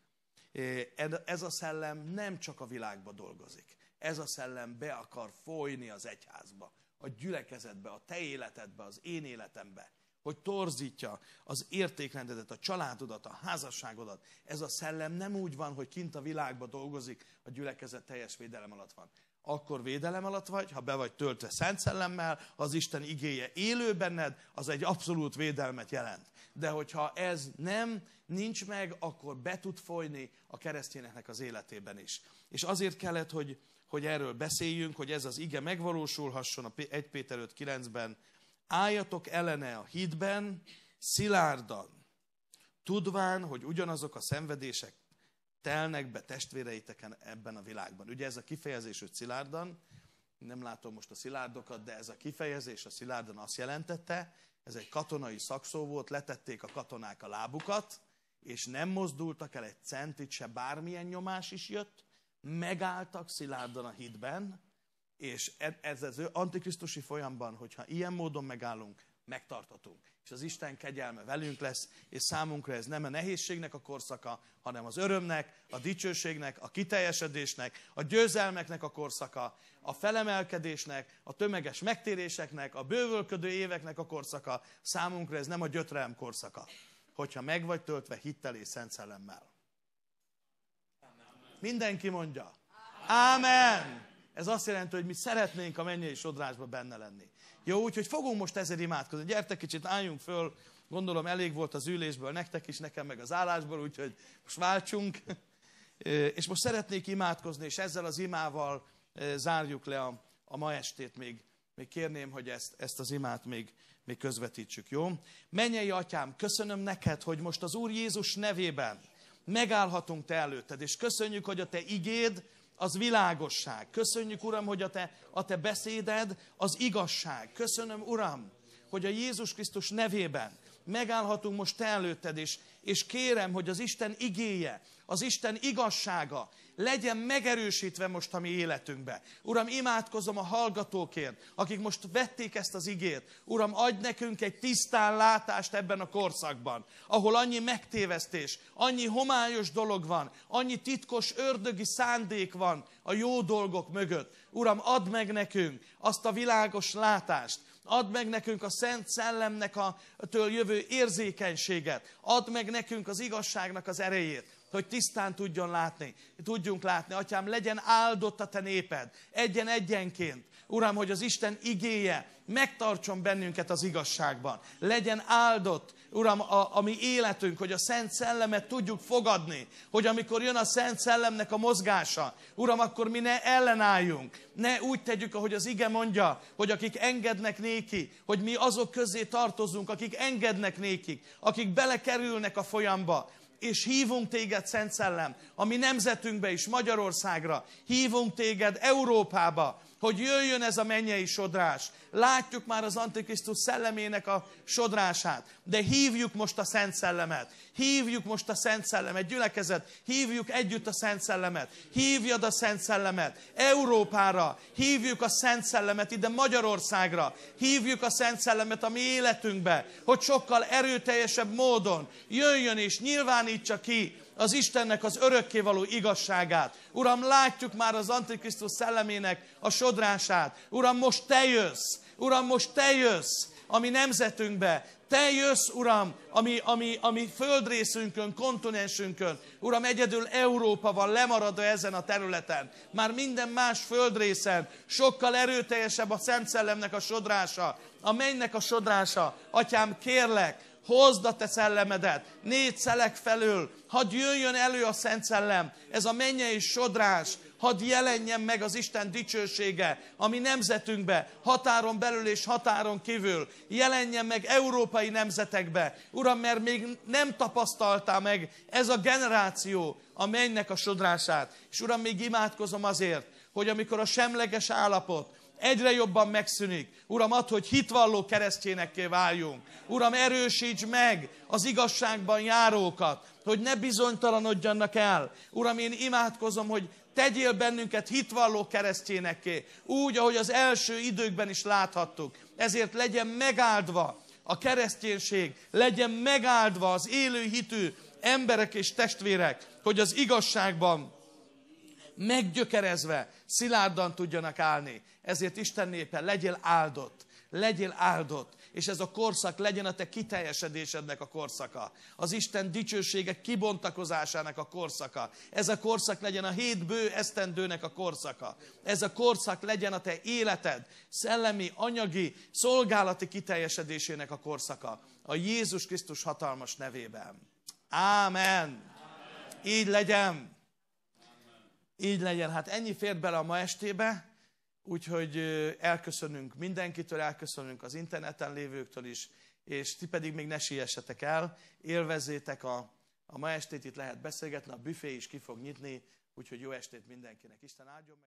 Ez a szellem nem csak a világban dolgozik. Ez a szellem be akar folyni az egyházba, a gyülekezetbe, a te életedbe, az én életembe hogy torzítja az értékrendedet, a családodat, a házasságodat. Ez a szellem nem úgy van, hogy kint a világban dolgozik, a gyülekezet teljes védelem alatt van, akkor védelem alatt vagy, ha be vagy töltve szent szellemmel, az Isten igéje élő benned, az egy abszolút védelmet jelent. De hogyha ez nem, nincs meg, akkor be tud folyni a keresztényeknek az életében is. És azért kellett, hogy, hogy erről beszéljünk, hogy ez az ige megvalósulhasson a 1 Péter 5.9-ben. Álljatok ellene a hídben, szilárdan, tudván, hogy ugyanazok a szenvedések telnek be testvéreiteken ebben a világban. Ugye ez a kifejezés, hogy szilárdan, nem látom most a szilárdokat, de ez a kifejezés a szilárdan azt jelentette, ez egy katonai szakszó volt, letették a katonák a lábukat, és nem mozdultak el egy centit se, bármilyen nyomás is jött, megálltak szilárdan a hitben, és e- ez az antikrisztusi folyamban, hogyha ilyen módon megállunk, megtartatunk és az Isten kegyelme velünk lesz, és számunkra ez nem a nehézségnek a korszaka, hanem az örömnek, a dicsőségnek, a kiteljesedésnek, a győzelmeknek a korszaka, a felemelkedésnek, a tömeges megtéréseknek, a bővölködő éveknek a korszaka. Számunkra ez nem a gyötrelem korszaka, hogyha meg vagy töltve hittel és szent szellemmel. Mindenki mondja. Ámen! Ez azt jelenti, hogy mi szeretnénk a mennyei sodrásba benne lenni. Jó, úgyhogy fogunk most ezért imádkozni. Gyertek kicsit, álljunk föl, gondolom elég volt az ülésből nektek is, nekem meg az állásból, úgyhogy most váltsunk. És most szeretnék imádkozni, és ezzel az imával zárjuk le a, a ma estét még. Még kérném, hogy ezt, ezt az imát még, még közvetítsük, jó? Menjei atyám, köszönöm neked, hogy most az Úr Jézus nevében megállhatunk te előtted, és köszönjük, hogy a te igéd, az világosság. Köszönjük, Uram, hogy a te, a te beszéded az igazság. Köszönöm, Uram, hogy a Jézus Krisztus nevében megállhatunk most te előtted is, és kérem, hogy az Isten igéje, az Isten igazsága legyen megerősítve most a mi életünkbe. Uram, imádkozom a hallgatókért, akik most vették ezt az igét. Uram, adj nekünk egy tisztán látást ebben a korszakban, ahol annyi megtévesztés, annyi homályos dolog van, annyi titkos ördögi szándék van a jó dolgok mögött. Uram, add meg nekünk azt a világos látást, Add meg nekünk a Szent Szellemnek a től jövő érzékenységet. Add meg nekünk az igazságnak az erejét hogy tisztán tudjon látni, tudjunk látni. Atyám, legyen áldott a te néped, egyen-egyenként. Uram, hogy az Isten igéje megtartson bennünket az igazságban. Legyen áldott, Uram, a, a mi életünk, hogy a Szent Szellemet tudjuk fogadni, hogy amikor jön a Szent Szellemnek a mozgása, Uram, akkor mi ne ellenálljunk, ne úgy tegyük, ahogy az ige mondja, hogy akik engednek néki, hogy mi azok közé tartozunk, akik engednek nékik, akik belekerülnek a folyamba, és hívunk téged, Szent Szellem, a mi nemzetünkbe is, Magyarországra, hívunk téged Európába, hogy jöjjön ez a mennyei sodrás. Látjuk már az Antikrisztus szellemének a sodrását, de hívjuk most a Szent Szellemet. Hívjuk most a Szent Szellemet, gyülekezet, hívjuk együtt a Szent Szellemet. Hívjad a Szent Szellemet Európára, hívjuk a Szent Szellemet ide Magyarországra, hívjuk a Szent Szellemet a mi életünkbe, hogy sokkal erőteljesebb módon jöjjön és nyilvánítsa ki az Istennek az örökkévaló igazságát. Uram, látjuk már az Antikrisztus szellemének a sodrását. Uram, most Te jössz. Uram, most Te jössz a mi nemzetünkbe. Te jössz, Uram, ami, ami, ami földrészünkön, kontinensünkön. Uram, egyedül Európa van lemaradva ezen a területen. Már minden más földrészen sokkal erőteljesebb a Szent Szellemnek a sodrása, a mennynek a sodrása. Atyám, kérlek, hozd a te szellemedet, négy szelek felől, hadd jöjjön elő a Szent Szellem, ez a mennyei sodrás, hadd jelenjen meg az Isten dicsősége, ami nemzetünkbe, határon belül és határon kívül, jelenjen meg európai nemzetekbe. Uram, mert még nem tapasztaltá meg ez a generáció a mennynek a sodrását. És Uram, még imádkozom azért, hogy amikor a semleges állapot egyre jobban megszűnik. Uram, add, hogy hitvalló keresztjénekké váljunk. Uram, erősíts meg az igazságban járókat, hogy ne bizonytalanodjanak el. Uram, én imádkozom, hogy tegyél bennünket hitvalló keresztjénekké, úgy, ahogy az első időkben is láthattuk. Ezért legyen megáldva a kereszténység, legyen megáldva az élő hitű emberek és testvérek, hogy az igazságban meggyökerezve szilárdan tudjanak állni. Ezért Isten népe, legyél áldott, legyél áldott, és ez a korszak legyen a te kiteljesedésednek a korszaka. Az Isten dicsősége kibontakozásának a korszaka. Ez a korszak legyen a hét bő esztendőnek a korszaka. Ez a korszak legyen a te életed, szellemi, anyagi, szolgálati kiteljesedésének a korszaka. A Jézus Krisztus hatalmas nevében. Ámen. Így legyen. Így legyen, hát ennyi fért bele a ma estébe, úgyhogy elköszönünk mindenkitől, elköszönünk az interneten lévőktől is, és ti pedig még ne siessetek el, élvezzétek a, a ma estét, itt lehet beszélgetni, a büfé is ki fog nyitni, úgyhogy jó estét mindenkinek. Isten áldjon meg!